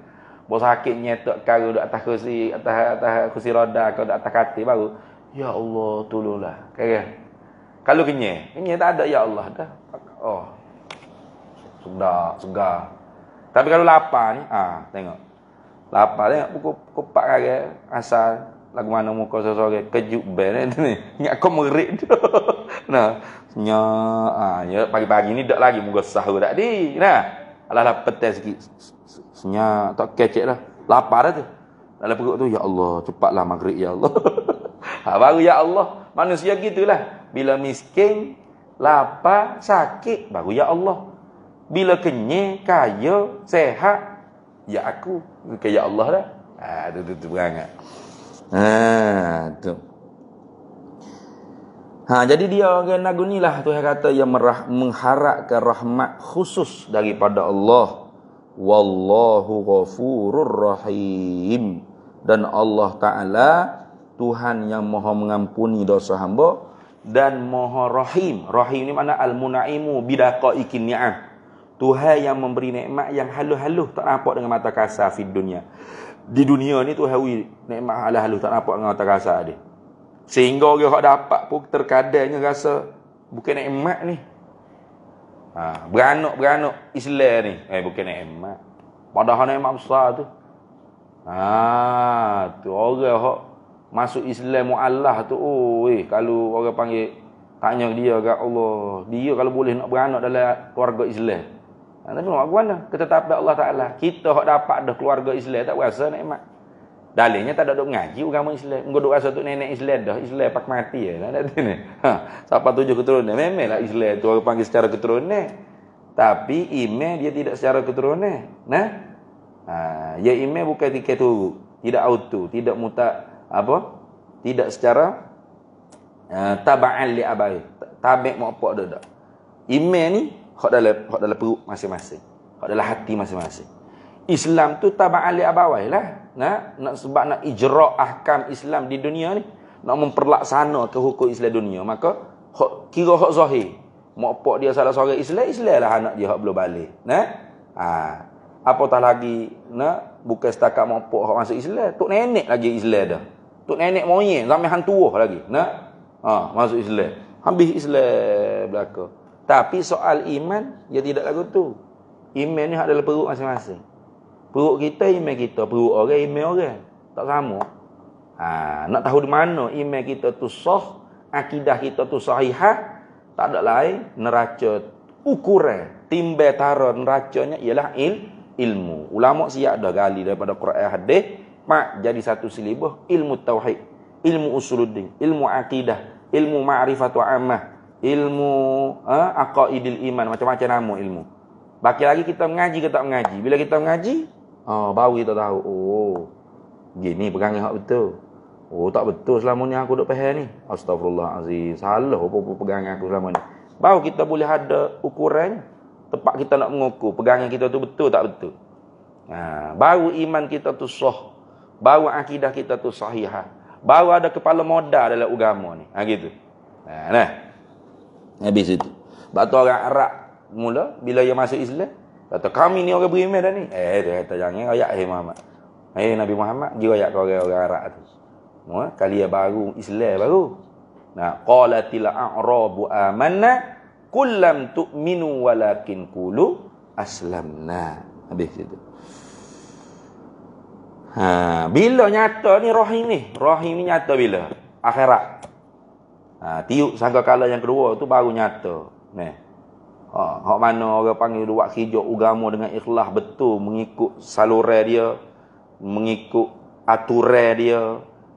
Speaker 1: Bos sakit nyetok karu di atas kursi atas atas kursi roda kau di atas katil baru. Ya Allah tolonglah. Kaya. Kalau kenyang, kenyang tak ada ya Allah dah. Oh. Sudah segar. Tapi kalau lapar ni, ha, tengok. Lapar tengok pukul 4 kali asal lagu mana muka sore-sore kejut ben eh, ni ingat kau merik tu nah nya ah ya pagi-pagi ni dak lagi muka sahur dak di nah alah lah petai sikit nya tak kecek lah lapar dah tu dalam perut tu ya Allah cepatlah maghrib ya Allah ha, baru ya Allah manusia gitulah bila miskin lapar sakit baru ya Allah bila kenyang kaya sehat ya aku ke ya Allah dah ah ha, tu tu, tu, tu, Ha tu. Ha jadi dia orang nagunilah Tuhan kata yang merah, mengharapkan rahmat khusus daripada Allah. Wallahu ghafurur rahim. Dan Allah Taala Tuhan yang Maha mengampuni dosa hamba dan Maha Rahim. Rahim ni makna al-munaimu bidaqaikin ni'am. Tuhan yang memberi nikmat yang halus-halus tak nampak dengan mata kasar di dunia di dunia ni tu hawi nikmat halah halus tak nampak dengan tak rasa dia. Sehingga orang hak dapat pun terkadangnya rasa bukan nikmat ni. Ha, beranak-beranak Islam ni eh bukan nikmat. Padahal nikmat besar tu. Ha, tu orang hak masuk Islam muallah tu oh eh kalau orang panggil tanya dia kat Allah, dia kalau boleh nak beranak dalam keluarga Islam. Tapi nak buat mana? Ketetapan Allah Ta'ala. Kita yang dapat dah keluarga Islam tak nak nikmat. dalihnya tak ada duk mengaji agama Islam. Engkau duk rasa tu nenek Islam dah. Islam pak mati Ya. Tak ni. Ha. Siapa tujuh keturunan? Memanglah Islam tu orang panggil secara keturunan. Tapi ime dia tidak secara keturunan. Nah. Ha. Ya ime bukan tiket turu. Tidak auto. Tidak muta Apa? Tidak secara uh, taba'an li'abai. Tabek mu'apak dah dah. Ime ni hak dalam hak dalam perut masing-masing hak dalam hati masing-masing Islam tu taba'an li abawai lah nak nak sebab nak ijra ahkam Islam di dunia ni nak memperlaksana ke hukum Islam dunia maka hak kira hak zahir mak pak dia salah seorang Islam Islam lah anak dia hak belum balik nah ha tak lagi nak bukan setakat mak pak hak masuk Islam tok nenek lagi Islam dah tok nenek moyang zaman hang lagi nah ha masuk Islam ambil Islam belaka tapi soal iman, dia tidak lagu tu. Iman ni adalah perut masing-masing. Perut kita, iman kita. Perut orang, iman orang. Tak sama. Ha, nak tahu di mana iman kita tu sah, akidah kita tu sahih. tak ada lain neraca ukuran, timbal tara neracanya ialah il, ilmu. Ulama siap dah gali daripada Quran hadis, mak jadi satu silibah ilmu tauhid, ilmu usuluddin, ilmu akidah, ilmu ma'rifatu amah ilmu eh, ha? akaidil iman macam-macam nama ilmu baki lagi kita mengaji ke tak mengaji bila kita mengaji oh, baru kita tahu oh gini perangai hak betul oh tak betul selama ni aku duk faham ni astagfirullahalazim salah apa-apa pegang aku selama ni baru kita boleh ada ukuran tempat kita nak mengukur pegangan kita tu betul tak betul ha, baru iman kita tu sah baru akidah kita tu sahihah baru ada kepala modal dalam agama ni ha gitu ha, nah Habis itu. Sebab tu orang Arab mula bila dia masuk Islam. Kata kami ni orang beriman dah ni. Eh dia kata jangan ayat hey Muhammad. Hey eh, Nabi Muhammad dia ayat kau orang Arab tu. Mua, kali dia baru Islam baru. Nah, qalatil a'rabu amanna kullam tu'minu walakin qulu aslamna. Habis itu. Ha, bila nyata ni rahim ni? Rahim ni nyata bila? Akhirat. Ha, tiup sangka kala yang kedua tu baru nyata. Ni. Ha, hak mana orang panggil buat hijau agama dengan ikhlas betul mengikut saluran dia, mengikut aturan dia,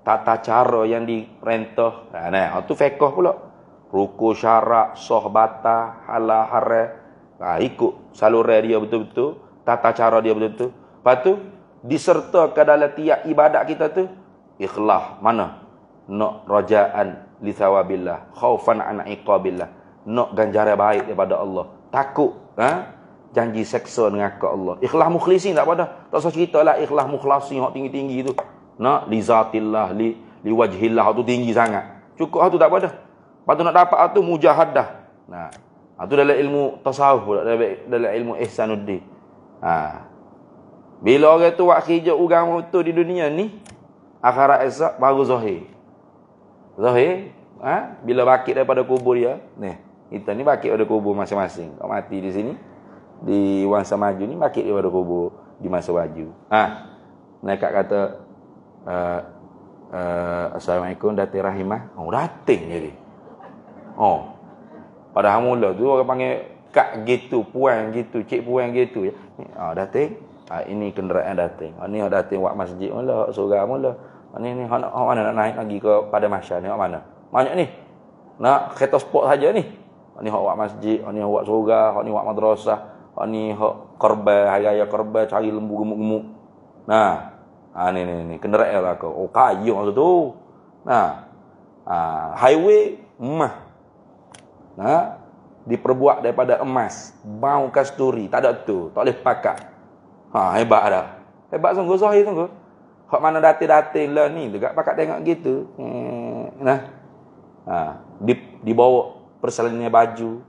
Speaker 1: tata cara yang diperintah. Ha, nah, ha, tu fekoh pula. Ruku syarak, soh bata, halah hara. Ha, ikut saluran dia betul-betul, tata cara dia betul-betul. Lepas tu, diserta dalam tiap ibadat kita tu, ikhlas mana? Nak rajaan li thawabilah khaufan an iqabilah nak ganjaran baik daripada Allah takut ha? janji seksa dengan ke Allah ikhlas mukhlisin tak pada tak usah ceritalah ikhlas mukhlasin hak tinggi-tinggi tu nak li zatillah li li wajhillah tu tinggi sangat cukup lah tu tak pada patu nak dapat lah tu mujahadah nah ha, tu dalam ilmu tasawuf dalam, dalam ilmu ihsanuddin ha bila orang tu buat kerja agama betul di dunia ni akhirat esok baru zahir Zahir, ha? bila bakit daripada kubur dia, ni, kita ni bakit daripada kubur masing-masing. Kau mati di sini, di wangsa maju ni, bakit daripada kubur di masa maju. Ha? Nekat kata, uh, uh, Assalamualaikum, Datin Rahimah. Oh, Datin je ni. Oh. Padahal mula tu orang panggil kak gitu, puan gitu, cik puan gitu. Ya. Ha, ah, Datin, ha, ah, ini kenderaan Datin. Ini ah, ni Datin buat masjid mula, surah mula. Ni ni hak nak mana nak naik lagi ke pada masya ni hak mana? Banyak ni. Nak kereta sport saja ni. Hak ni hak buat masjid, hak ni hak buat surga, hak ni buat madrasah, hak ni hak korban, hari raya korban cari lembu gemuk-gemuk. Nah. Ha ni ni ni kenderaan lah aku. Oh kayu masa tu. Nah. Ha highway mah. Nah diperbuat daripada emas, bau kasturi, tak ada tu, tak boleh pakat. Ha hebat ada Hebat sungguh Zahir sungguh. Kok mana datin-datin lah ni juga pakat tengok gitu. Hmm, nah. Ha, di bawah persalinnya baju.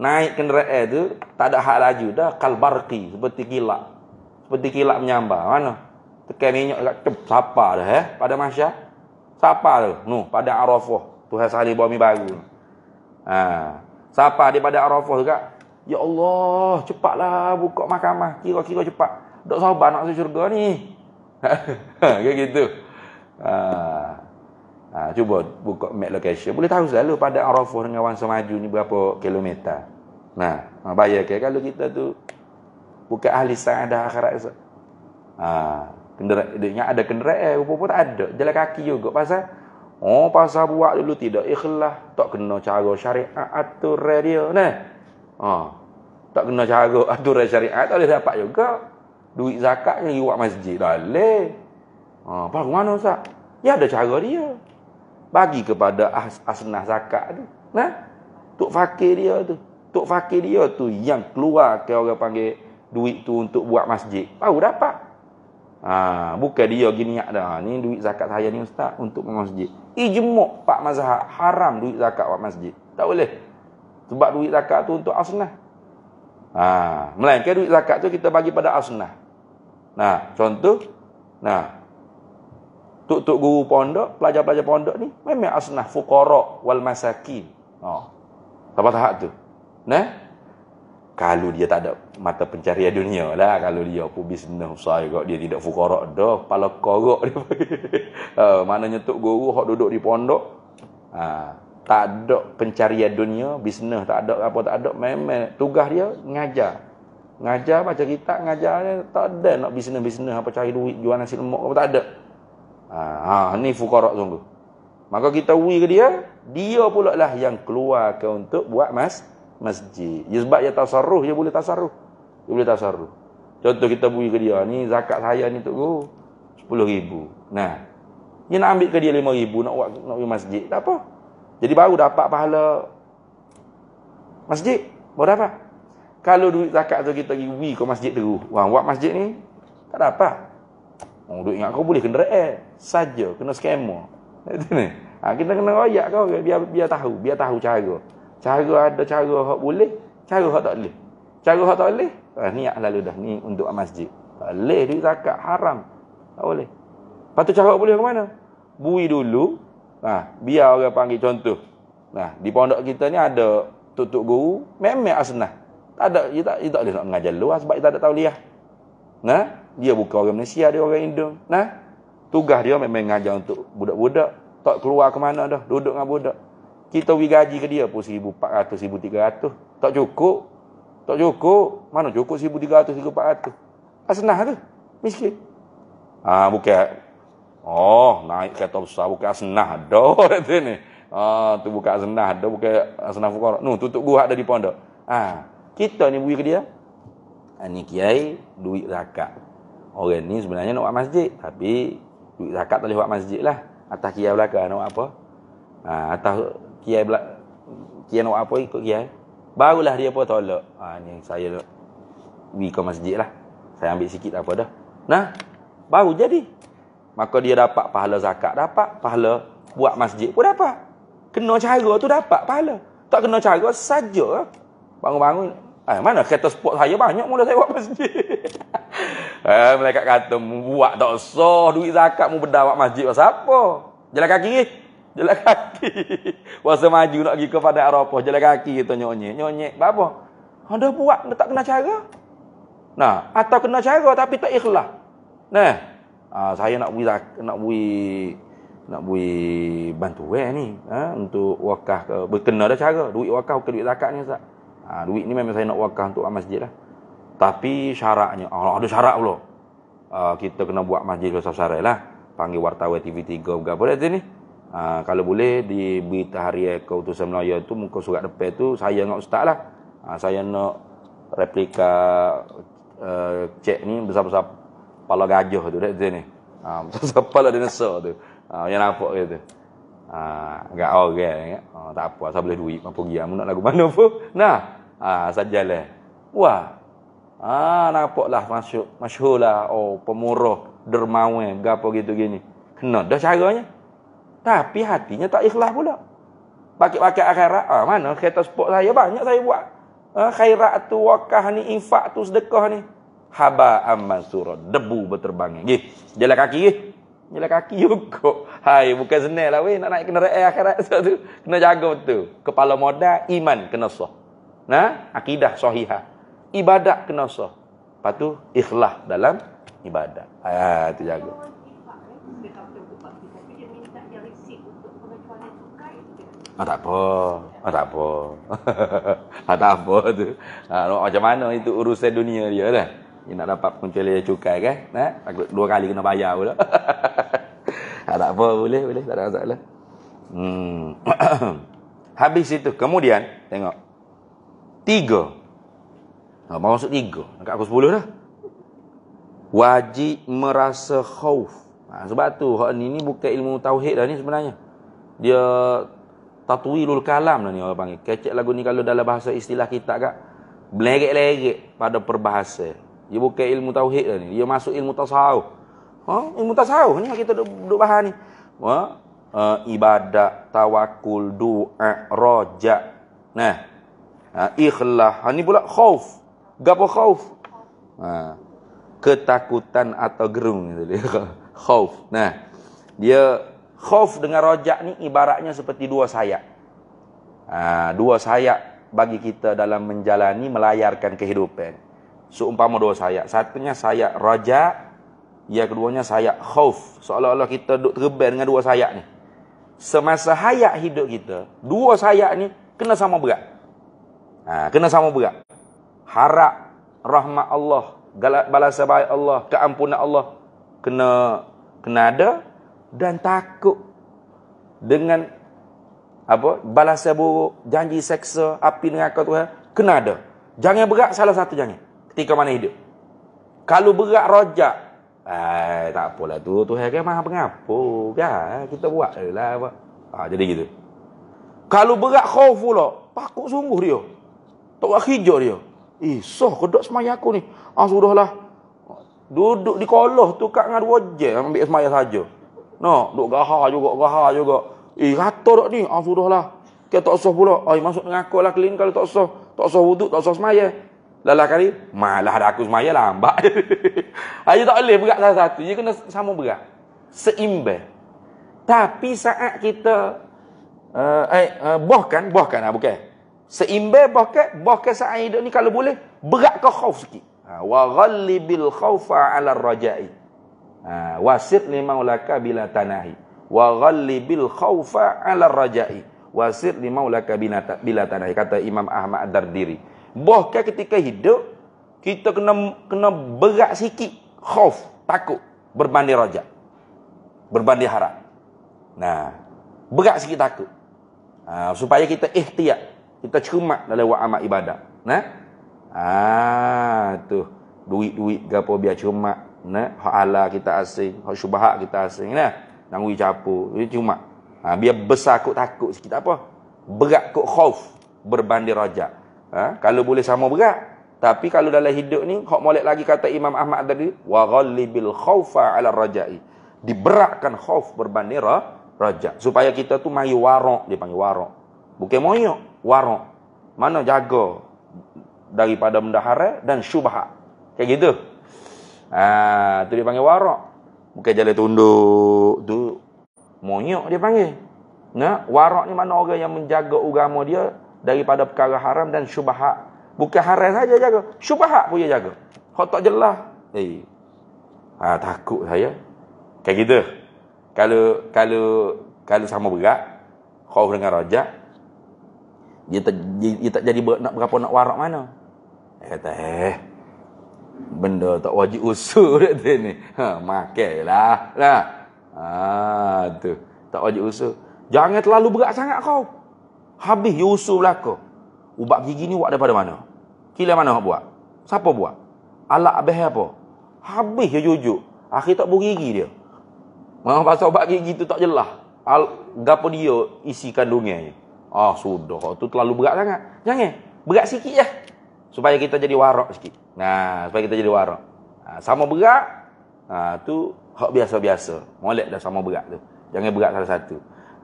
Speaker 1: Naik kenderaan eh, tu tak ada hak laju dah kalbarki seperti kilat. Seperti kilat menyambar. Mana? Tekan minyak dekat cep sapa dah eh pada masya. Sapa tu. Noh pada Arafah. Tuhan hari bawa mi baru. Ha. Sapa daripada Arafah juga. Ya Allah, cepatlah buka mahkamah. Kira-kira cepat. Dok sabar nak masuk syurga ni kan gitu. Ha. ha. cuba buka map location. Boleh tahu selalu pada Arafah dengan Wangsa Maju ni berapa kilometer. Nah, ha, bayar ke kalau kita tu buka ahli saadah akhirat. Ha. Kendera, ada kenderaan, eh, rupa pun tak ada. Jalan kaki juga pasal Oh, pasal buat dulu tidak ikhlas. Tak kena cara syariat atur radio. Nah. Ha. Tak kena cara atur syariat. Tak boleh dapat juga duit zakat yang buat masjid dalil. Ha, baru mana Ustaz? Ya ada cara dia. Bagi kepada as asnah zakat tu. Nah. Tok fakir dia tu. Tok fakir dia tu yang keluar ke orang panggil duit tu untuk buat masjid. Baru dapat. Ha, bukan dia gini niat dah. Ni duit zakat saya ni ustaz untuk buat masjid. Ijmuk pak mazhab haram duit zakat buat masjid. Tak boleh. Sebab duit zakat tu untuk asnah. Ha, melainkan duit zakat tu kita bagi pada asnah. Nah, contoh. Nah. Tuk-tuk guru pondok, pelajar-pelajar pondok ni memang asnah fuqara wal masakin. Oh. Apa tahap tu? Nah. Kalau dia tak ada mata pencarian dunia lah. Kalau dia pun bisnes usaha kok dia tidak fukorok dah. Pala korok dia pergi. uh, maknanya tuk guru yang duduk di pondok. Uh, tak ada pencarian dunia. Bisnes tak ada apa tak ada. Memang tugas dia ngajar. Ngajar baca kita ngajar ni tak ada nak bisnes-bisnes apa cari duit jual nasi lemak apa tak ada. Ha, ha ni fukara sungguh. Maka kita wui ke dia, dia pula lah yang keluar ke untuk buat mas masjid. Ya sebab dia tasarruf, dia boleh tasarruf. Dia boleh tasarruf. Contoh kita wui ke dia, ni zakat saya ni tu go oh, ribu. Nah. Dia nak ambil ke dia lima ribu nak buat nak buat masjid, tak apa. Jadi baru dapat pahala masjid. Baru dapat. Kalau duit zakat tu kita pergi wi ke masjid tu. Wang buat masjid ni tak dapat. Oh, duit ingat kau boleh kenderaan saja kena skema. Itu ni. Ha, kita kena royak kau biar biar tahu, biar tahu cara. Cara ada cara hak boleh, cara hak tak boleh. Cara hak tak boleh, ha, niat lalu dah ni untuk masjid. Tak boleh duit zakat haram. Tak boleh. Patut cara hak boleh ke mana? Bui dulu. Ha, biar orang panggil contoh. Nah, ha, di pondok kita ni ada tutup guru, memang asnah. Tak ada, dia tak, dia tak boleh nak mengajar luar sebab dia tak ada tauliah. Nah, dia bukan orang Malaysia, dia orang Indo. Nah, tugas dia memang mengajar untuk budak-budak. Tak keluar ke mana dah, duduk dengan budak. Kita pergi gaji ke dia pun RM1,400, RM1,300. Tak cukup. Tak cukup. Mana cukup RM1,300, RM1,400. Asnah tu. Miskin. Ah, ha, bukan. Oh, naik kereta besar. Bukan asnah dah. Kata ni. Ah, tu bukan asnah dah. Bukan asnah fukar. Nuh, tutup gua ada di pondok. Ah, ha. Kita ni bui ke dia. Ini ha, kiai duit zakat. Orang ni sebenarnya nak buat masjid. Tapi duit zakat tak boleh buat masjid lah. Atas kiai belakang nak buat apa. Ha, atas kiai belakang. Kiai nak buat apa ikut kiai. Barulah dia pun tolak. Ha, ni saya nak beri ke masjid lah. Saya ambil sikit apa dah. Nah, baru jadi. Maka dia dapat pahala zakat dapat. Pahala buat masjid pun dapat. Kena cara tu dapat pahala. Tak kena cara saja. Bangun-bangun Ha, mana kereta sport saya banyak mula saya buat masjid. ha, mereka kata, buat tak sah duit zakat mu bedah buat masjid pasal apa? Jalan kaki. Jalan kaki. Puasa maju nak pergi kepada Arafah. Jalan kaki kita nyonyek. Nyonyek. Apa? Anda buat anda tak kena cara. Nah, atau kena cara tapi tak ikhlas. Nah. Ha, saya nak bui nak bui nak bui bantu eh, ni ha? untuk wakaf ke berkena dah cara duit wakaf ke duit zakat ni ustaz Ha, duit ni memang saya nak wakaf untuk masjid lah. Tapi syaratnya, oh, ada syarat pula. Uh, kita kena buat masjid ke sasarai lah. Panggil wartawan TV3 ke apa dah tu ni. Ha, kalau boleh di berita harian ke utusan Melayu tu muka surat depan tu saya nak ustaz lah. Ha, saya nak replika uh, cek ni besar-besar kepala gajah tu dah tu ni. Ha, besar-besar kepala dinosaur tu. Ha, yang nampak Gitu. Ah, agak uh, eh, orang okay, ingat. Uh, tak apa, asal boleh duit, mampu pergi. Aku ah, nak lagu mana pun. Nah, ah, uh, sajalah. Wah. Ah, nampak lah masuk, masyur lah. Oh, pemurah, dermawan, gapo gitu gini. No, dah caranya. Tapi hatinya tak ikhlas pula. Pakai-pakai akhirat, ah, mana kereta sport saya banyak saya buat. Ah, khairat tu, wakah ni, infak tu, sedekah ni. Haba amman surah, debu berterbangan. Gih, jalan kaki, gih. Jalan kaki juga. Hai, bukan senang lah weh. Nak naik kena raya akhirat sebab tu. Kena jaga betul. Kepala moda, iman kena sah. Nah, akidah sahihah. ibadah kena sah. Lepas tu, ikhlas dalam ibadah, Haa, tu jaga. Ah, tak apa. Ah, tak apa. ah, tak apa tu. Ah, macam mana itu urusan dunia dia dah. Kan? Dia nak dapat pengecuali cukai kan. Nah, takut dua kali kena bayar pula. tak, ah, tak apa, boleh, boleh. Tak ada masalah. Hmm. Habis itu. Kemudian, tengok. Tiga. Oh, baru masuk tiga. Dekat aku sepuluh dah. Wajib merasa khauf. Ha, sebab tu, ini, ini bukan ilmu tauhid dah ni sebenarnya. Dia tatwilul kalam dah ni orang panggil. Kecek lagu ni kalau dalam bahasa istilah kita kak. Belerik-lerik pada perbahasa. Dia bukan ilmu tauhid lah ni. Dia masuk ilmu tasawuf. Ha? Ilmu tasawuf ni lah kita duduk, duduk bahan ni. Ha? Uh, ibadat, tawakul, doa, rojak. Nah. Ha, ikhlas. Ha, ni pula khauf. Gapa khauf? Ha. Ketakutan atau gerung. khauf. Nah. Dia khauf dengan rojak ni ibaratnya seperti dua sayap. Ha, dua sayap bagi kita dalam menjalani melayarkan kehidupan seumpama dua saya. Satunya saya raja, yang keduanya saya khauf. Seolah-olah kita duduk terbang dengan dua saya ni. Semasa hayat hidup kita, dua saya ni kena sama berat. Ha, kena sama berat. Harap rahmat Allah, galat balas baik Allah, keampunan Allah kena kena ada dan takut dengan apa balas buruk, janji seksa, api neraka tu kena ada. Jangan berat salah satu jangan ketika mana hidup. Kalau berat rojak, eh, tak apalah tu. Tuhan kan maha pengapa. Kan? Ya, kita buat je lah. Ha, jadi gitu. Kalau berat khauf pula, takut sungguh dia. Tak buat hijau dia. Eh, soh kedok semaya aku ni. Ah, sudahlah. Duduk di koloh tu kat dengan dua je. Ambil semaya saja. No, duduk gahar juga, gahar juga. Eh, rata tak ni? Ah, sudahlah. Kita tak soh pula. Ay, masuk dengan aku lah clean kalau tak soh. Tak soh wuduk, tak soh semaya lelah kali, malah dah aku semaya lambat. Ayo tak boleh berat satu-satu. Dia kena sama berat. Seimbang. Tapi saat kita uh, eh, uh, eh, eh, bahkan, bahkan lah bukan. Seimbang bahkan, bahkan saat hidup ni kalau boleh, berat ke khauf sikit. Ha, wa bil khaufa ala raja'i. Ha, wasit li maulaka bila tanahi. Wa ghalibil khaufa ala raja'i. Wasit li maulaka bila tanahi. Kata Imam Ahmad Dardiri. diri. Bahkan ketika hidup, kita kena kena berat sikit khauf, takut berbanding rajak. Berbanding harap. Nah, berat sikit takut. Ha, supaya kita ikhtiar, kita cermat dalam buat amal ibadah. Nah. Ha, tu duit-duit gapo biar cermat, nah. Hak ala kita asing, hak syubhat kita asing, nah. Nangui capur, ini cuma. Ha, biar besar kok takut sikit apa? Berat kok khauf berbanding rajak. Ha? Kalau boleh sama berat. Tapi kalau dalam hidup ni, hak molek lagi kata Imam Ahmad tadi, wa ghalibil khaufa ala raja'i. Diberatkan khauf berbandera raja. Supaya kita tu mai warok, dia panggil warok. Bukan moyok, warok. Mana jaga daripada mendahara dan syubhat. Kayak gitu. Ha, tu dia panggil warok. Bukan jalan tunduk tu. Moyok dia panggil. Nah, warok ni mana orang yang menjaga agama dia daripada perkara haram dan syubahat. Bukan haram saja jaga, syubahat pun dia jaga. Kau tak jelas, eh. Ha, takut saya. kayak gitu. Kalau kalau kalau sama berat, kau dengan rajak, dia tak, dia, dia tak jadi ber, nak berapa nak warak mana. Dia kata, eh, benda tak wajib usul dia ni. Ha, makai lah. Nah. Ha, ah, tu. Tak wajib usul. Jangan terlalu berat sangat kau. Habis Yusuf laku. Ubat gigi ni buat daripada mana? Kila mana nak buat? Siapa buat? Alak abis apa? Habis je jujuk. Akhir tak buat gigi dia. Mereka pasal ubat gigi tu tak jelah? Al Gapa dia isi kandungannya. Ah, sudah. Itu terlalu berat sangat. Jangan. Berat sikit je. Supaya kita jadi warak sikit. Nah, supaya kita jadi warak. Ha, sama berat. Ha, tu hak biasa-biasa. Molek dah sama berat tu. Jangan berat salah satu.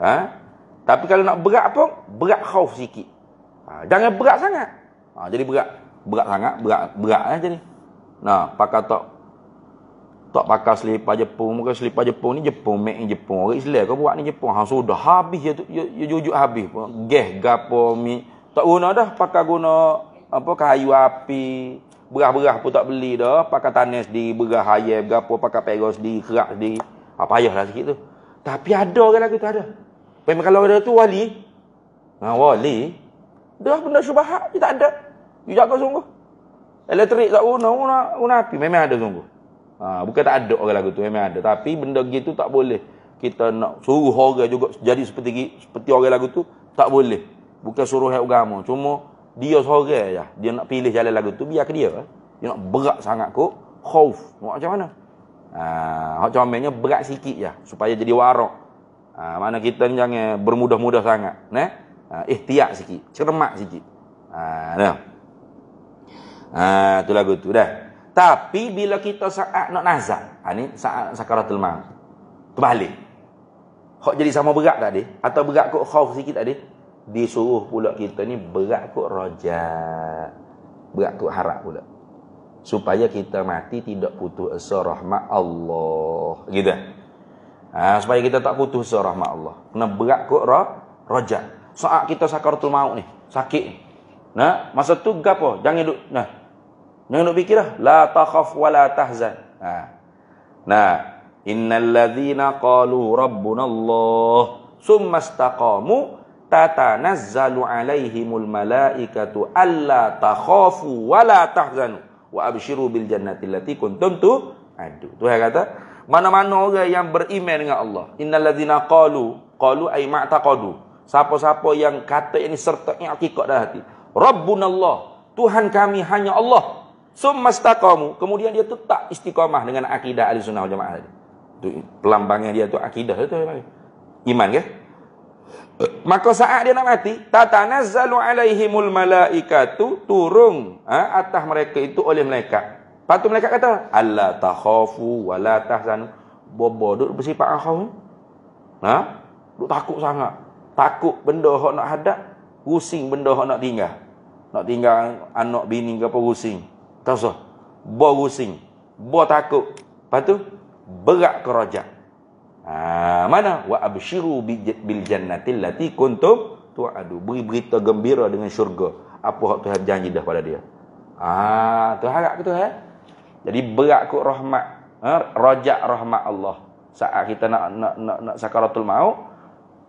Speaker 1: Ha? Tapi kalau nak berat pun, berat khauf sikit. Ha, jangan berat sangat. Ha, jadi berat. Berat sangat, berat berat eh, jadi. Nah, pakai tak tak pakai selipar Jepun. Mungkin selipar Jepun ni Jepun, make in Jepun. Orang Islam kau buat ni Jepun. Ha, sudah habis ya tu. Ya, jujur habis pun. Geh, gapo, mi. Tak guna dah. Pakai guna apa kayu api. Berah-berah pun tak beli dah. Pakai tanah di berah ayam, gapo, pakai perut di kerak di Apa ha, payahlah sikit tu. Tapi ada orang lagi tu ada. Memang kalau ada tu wali. Ha, wali. Dah benda syubahat. Dia tak ada. Dia jaga sungguh. Elektrik tak guna. Guna, guna api. Memang ada sungguh. Ha, bukan tak ada orang lagu tu. Memang ada. Tapi benda gitu tak boleh. Kita nak suruh orang juga jadi seperti seperti orang lagu tu. Tak boleh. Bukan suruh yang agama. Cuma dia seorang Ya. Dia nak pilih jalan lagu tu. Biar ke dia. Dia nak berat sangat kok. Khauf. Macam mana? Ha, hak comelnya berat sikit Ya, supaya jadi warok. Ha, mana kita ni jangan bermudah-mudah sangat. neh? Ha, eh, tiak sikit. Cermat sikit. Ha, dah. Ha, tu lagu tu dah. Tapi bila kita saat nak nazar. Ha, ni saat sakaratul maut. Terbalik. Hak jadi sama berat tadi. Atau berat kot khauf sikit tadi. Disuruh pula kita ni berat kot rojak. Berat kot harap pula. Supaya kita mati tidak putus asa rahmat Allah. Gitu. Ha, supaya kita tak putus rahmat Allah. Kena berat kot roh, rojak. Saat kita sakaratul maut ni, sakit. Nah, masa tu gapo? Jangan duk nah. Jangan duk fikirlah, la takhaf wa la tahzan. Ha. Nah, innal ladzina qalu rabbunallah summa istaqamu tatanazzalu alaihimul malaikatu alla takhafu wa la tahzanu wa abshiru bil jannati allati kuntum tu'adu. Ah, Tuhan kata, mana-mana orang yang beriman dengan Allah. Innalazina qalu qalu ai ma'taqadu. Siapa-siapa yang kata ini serta i'tiqad dalam hati. Rabbunallah, Tuhan kami hanya Allah. Summastaqamu. Kemudian dia tetap istiqamah dengan akidah Ahlussunnah Jamaah tadi. Itu pelambangnya dia tu akidah tu Iman ke? Maka saat dia nak mati, tatanazzalu alaihimul malaikatu turun ha, atas mereka itu oleh malaikat. Lepas tu malaikat kata, "Ala takhafu wala tahzanu." Bobo duk bersifat akhau. Ha? Duk takut sangat. Takut benda hok nak hadap, pusing benda hok nak tinggal. Nak tinggal anak bini ke apa pusing. Tak usah. Bo pusing. Bo takut. Lepas tu berat kerajak. Ha, mana wa abshiru bil jannatil lati kuntum tu adu beri berita gembira dengan syurga apa hak Tuhan janji dah pada dia ah ha, tu harap ke tu eh ha? Jadi berat kut rahmat. Ha? Rajak rahmat Allah. Saat kita nak nak nak, nak sakaratul maut,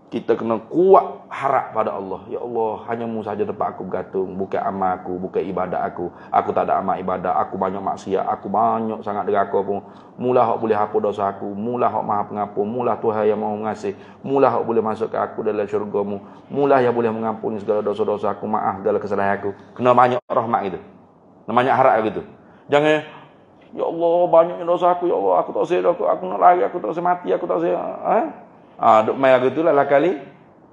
Speaker 1: kita kena kuat harap pada Allah. Ya Allah, hanya mu sahaja tempat aku bergantung. Bukan amal aku, bukan ibadah aku. Aku tak ada amal ibadah, aku banyak maksiat, aku banyak sangat deraka pun. Mula hak boleh hapus dosa aku, mula hak maha pengampun, mula Tuhan yang mahu mengasih. Mula hak boleh masuk ke aku dalam syurgamu. Mula yang boleh mengampuni segala dosa-dosa aku, maaf dalam kesalahan aku. Kena banyak rahmat gitu. Kena banyak harap gitu. Jangan, Ya Allah, banyaknya dosa aku, ya Allah, aku tak usah aku, aku nak lari, aku tak usah mati, aku tak usah. Ha? Ha, duk main lagu tu lah, lah, kali.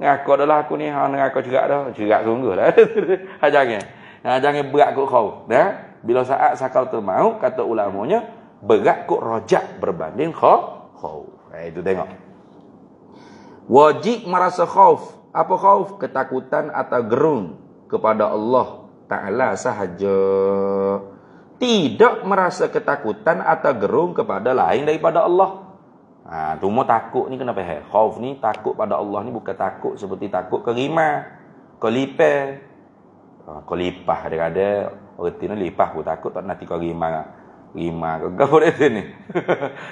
Speaker 1: Ngakak dah lah aku ni, ha, ngakak juga dah. juga sungguh lah. ha, jangan. Ha, jangan berat kot kau. Ya? Bila saat sakal tu mau, kata ulamanya, berat kot rojak berbanding kau. Kau. Ha, eh, itu tengok. Wajib merasa khauf. Apa khauf? Ketakutan atau gerung kepada Allah Ta'ala sahaja tidak merasa ketakutan atau gerung kepada lain daripada Allah. Ha, cuma takut ni kenapa faham. Khauf ni takut pada Allah ni bukan takut seperti takut kerima. Kelipe. Ha, kelipah Ada ada. Orang ni lipah pun takut tak nanti kau rima. Rima kau kau dah sini.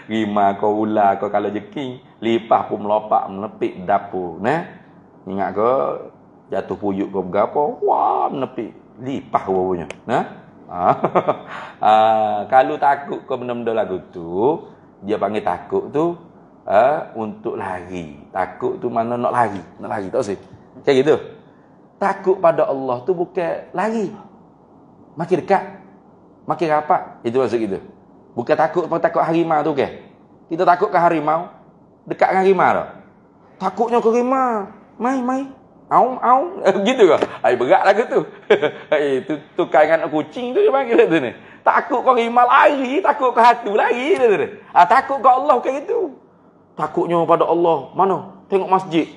Speaker 1: rima kau Ula, kau kalau jeking. Lipah pun melopak melepik dapur. Nah. Ingat kau jatuh puyuk kau berapa. Wah menepik. Lipah kau punya. Nah. Ha? ha, kalau takut ke benda-benda lagu tu, dia panggil takut tu ha, untuk lari. Takut tu mana nak lari. Nak lari tak sih? Macam gitu. Takut pada Allah tu bukan lari. Makin dekat. Makin rapat. Itu maksud kita. Bukan takut pun takut harimau tu ke? Kita takut ke harimau. Dekat dengan harimau tak? Takutnya ke harimau. Mai, mai aung aung gitu ke? Ai berat lagu tu. Ai tu tukar dengan kucing tu dia panggil tu ni. Takut kau rimal lari, takut kau hatu lari tu ni. Ah takut kau Allah bukan gitu. Takutnya pada Allah. Mana? Tengok masjid.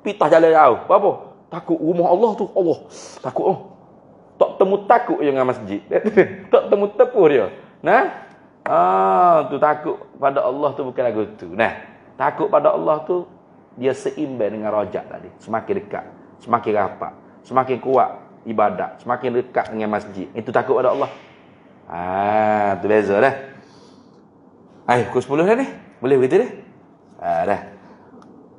Speaker 1: Pitah jalan jauh. Apa? Takut rumah Allah tu. Allah. Takut oh. Tak temu takut je dengan masjid. tak temu tepuh dia. Nah. Ah tu takut pada Allah tu bukan lagu tu. Nah. Takut pada Allah tu dia seimbang dengan rojak tadi. Semakin dekat, semakin rapat, semakin kuat ibadat, semakin dekat dengan masjid. Itu takut pada Allah. Ah, tu beza dah. Ayuh, ke sepuluh dah ni. Boleh begitu dah. Ha, ah, dah.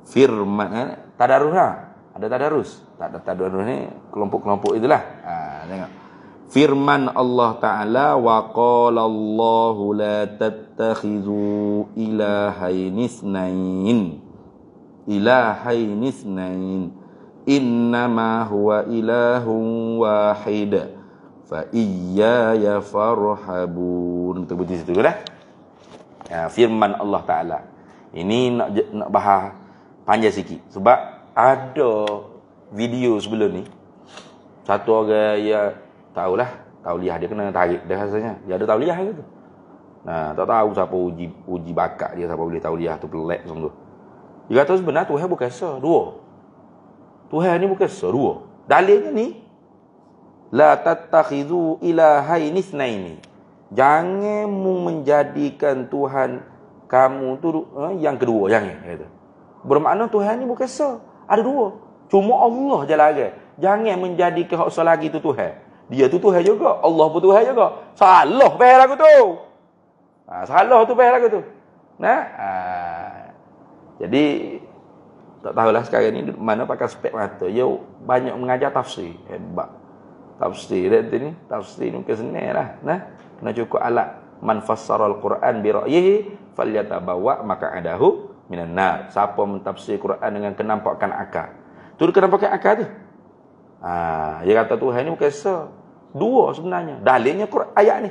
Speaker 1: Firman, eh? tadarus lah. Ada tadarus. Tak ada tadarus ni, kelompok-kelompok itulah. Ah, tengok. Firman Allah Ta'ala wa qala Allahu la tattakhizu ilahaini isnain ilahain Inna ma huwa ilahun wahid fa iyya ya farhabun tu betul situ dah ya, firman Allah taala ini nak nak bahas panjang sikit sebab ada video sebelum ni satu orang yang tahulah tauliah dia kena tarik dah rasanya dia ada tauliah gitu. nah tak tahu siapa uji uji bakat dia siapa boleh tauliah tu pelak sungguh. Dia kata sebenarnya Tuhan bukan se, dua. Tuhan ni bukan se, dua. Dalilnya ni, La tatakhidu ilahaini ini. Jangan menjadikan Tuhan kamu tu eh, yang kedua, jangan. Kata. Bermakna Tuhan ni bukan se, ada dua. Cuma Allah je lagi. Jangan menjadikan hak lagi tu Tuhan. Dia tu Tuhan juga, Allah pun Tuhan juga. Salah pahal aku tu. Ha, salah tu pahal aku tu. Nah, ha, jadi tak tahulah sekarang ni mana pakai spek rata, Dia banyak mengajar tafsir. Hebat. Tafsir dia ni, tafsir ni mungkin senang lah. Nah, kena cukup alat. Man fassara al-Quran bi ra'yihi falyatabawa maka adahu minan nar. Siapa mentafsir Quran dengan kenampakan akal. Tu kena pakai akal tu. Ha, dia kata Tuhan ni bukan sah. Dua sebenarnya. Dalilnya Quran ayat ni.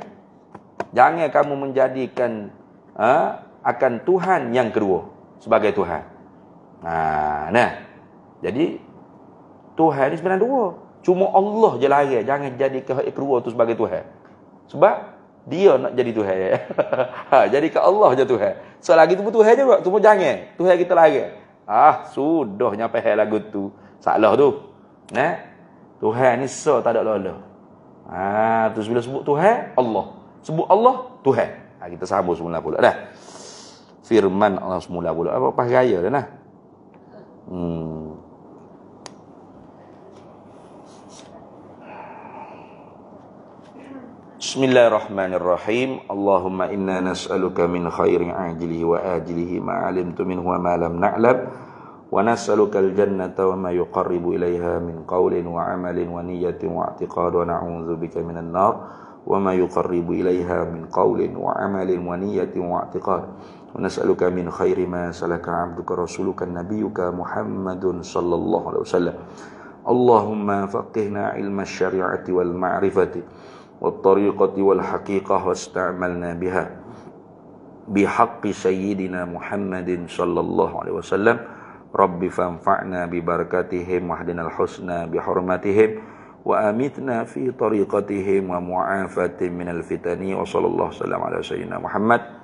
Speaker 1: Jangan kamu menjadikan ha, akan Tuhan yang kedua sebagai Tuhan. Ha, nah. Jadi Tuhan ni sebenarnya dua. Cuma Allah je lahir. Jangan jadi ke kedua tu sebagai Tuhan. Sebab dia nak jadi Tuhan. Ya? ha, jadi ke Allah je Tuhan. Selagi so, tu pun Tuhan juga. Tu pun jangan. Tuhan kita lahir. Ah, sudah nyampe hal lagu tu. Salah tu. Nah. Tuhan ni so tak ada lola. Ha, tu bila sebut Tuhan, Allah. Sebut Allah, Tuhan. Ha, kita sambung semula pula. Dah. firman Allah semula pula apa pas gaya dah nah. hmm Bismillahirrahmanirrahim. Allahumma inna nas'aluka min khairin ajlihi wa ajlihi ma 'alimtu minhu wa ma lam na'lam wa nas'aluka al-jannata wa ma yuqarribu ilaiha min qawlin wa 'amalin wa niyatin wa i'tiqad wa bika minan nar wa ma yuqarribu ilaiha min qawlin wa 'amalin wa niyatin wa i'tiqad ونسألك من خير ما سلك عبدك رسولك نبيك محمد صلى الله عليه وسلم اللهم فقهنا علم الشريعة والمعرفة والطريقة والحقيقة واستعملنا بها بحق سيدنا محمد صلى الله عليه وسلم رب فانفعنا ببركاتهم واهدنا الحسنى بحرمتهم وآمتنا في طريقتهم ومعافة من الفتن وصلى الله وسلم على سيدنا محمد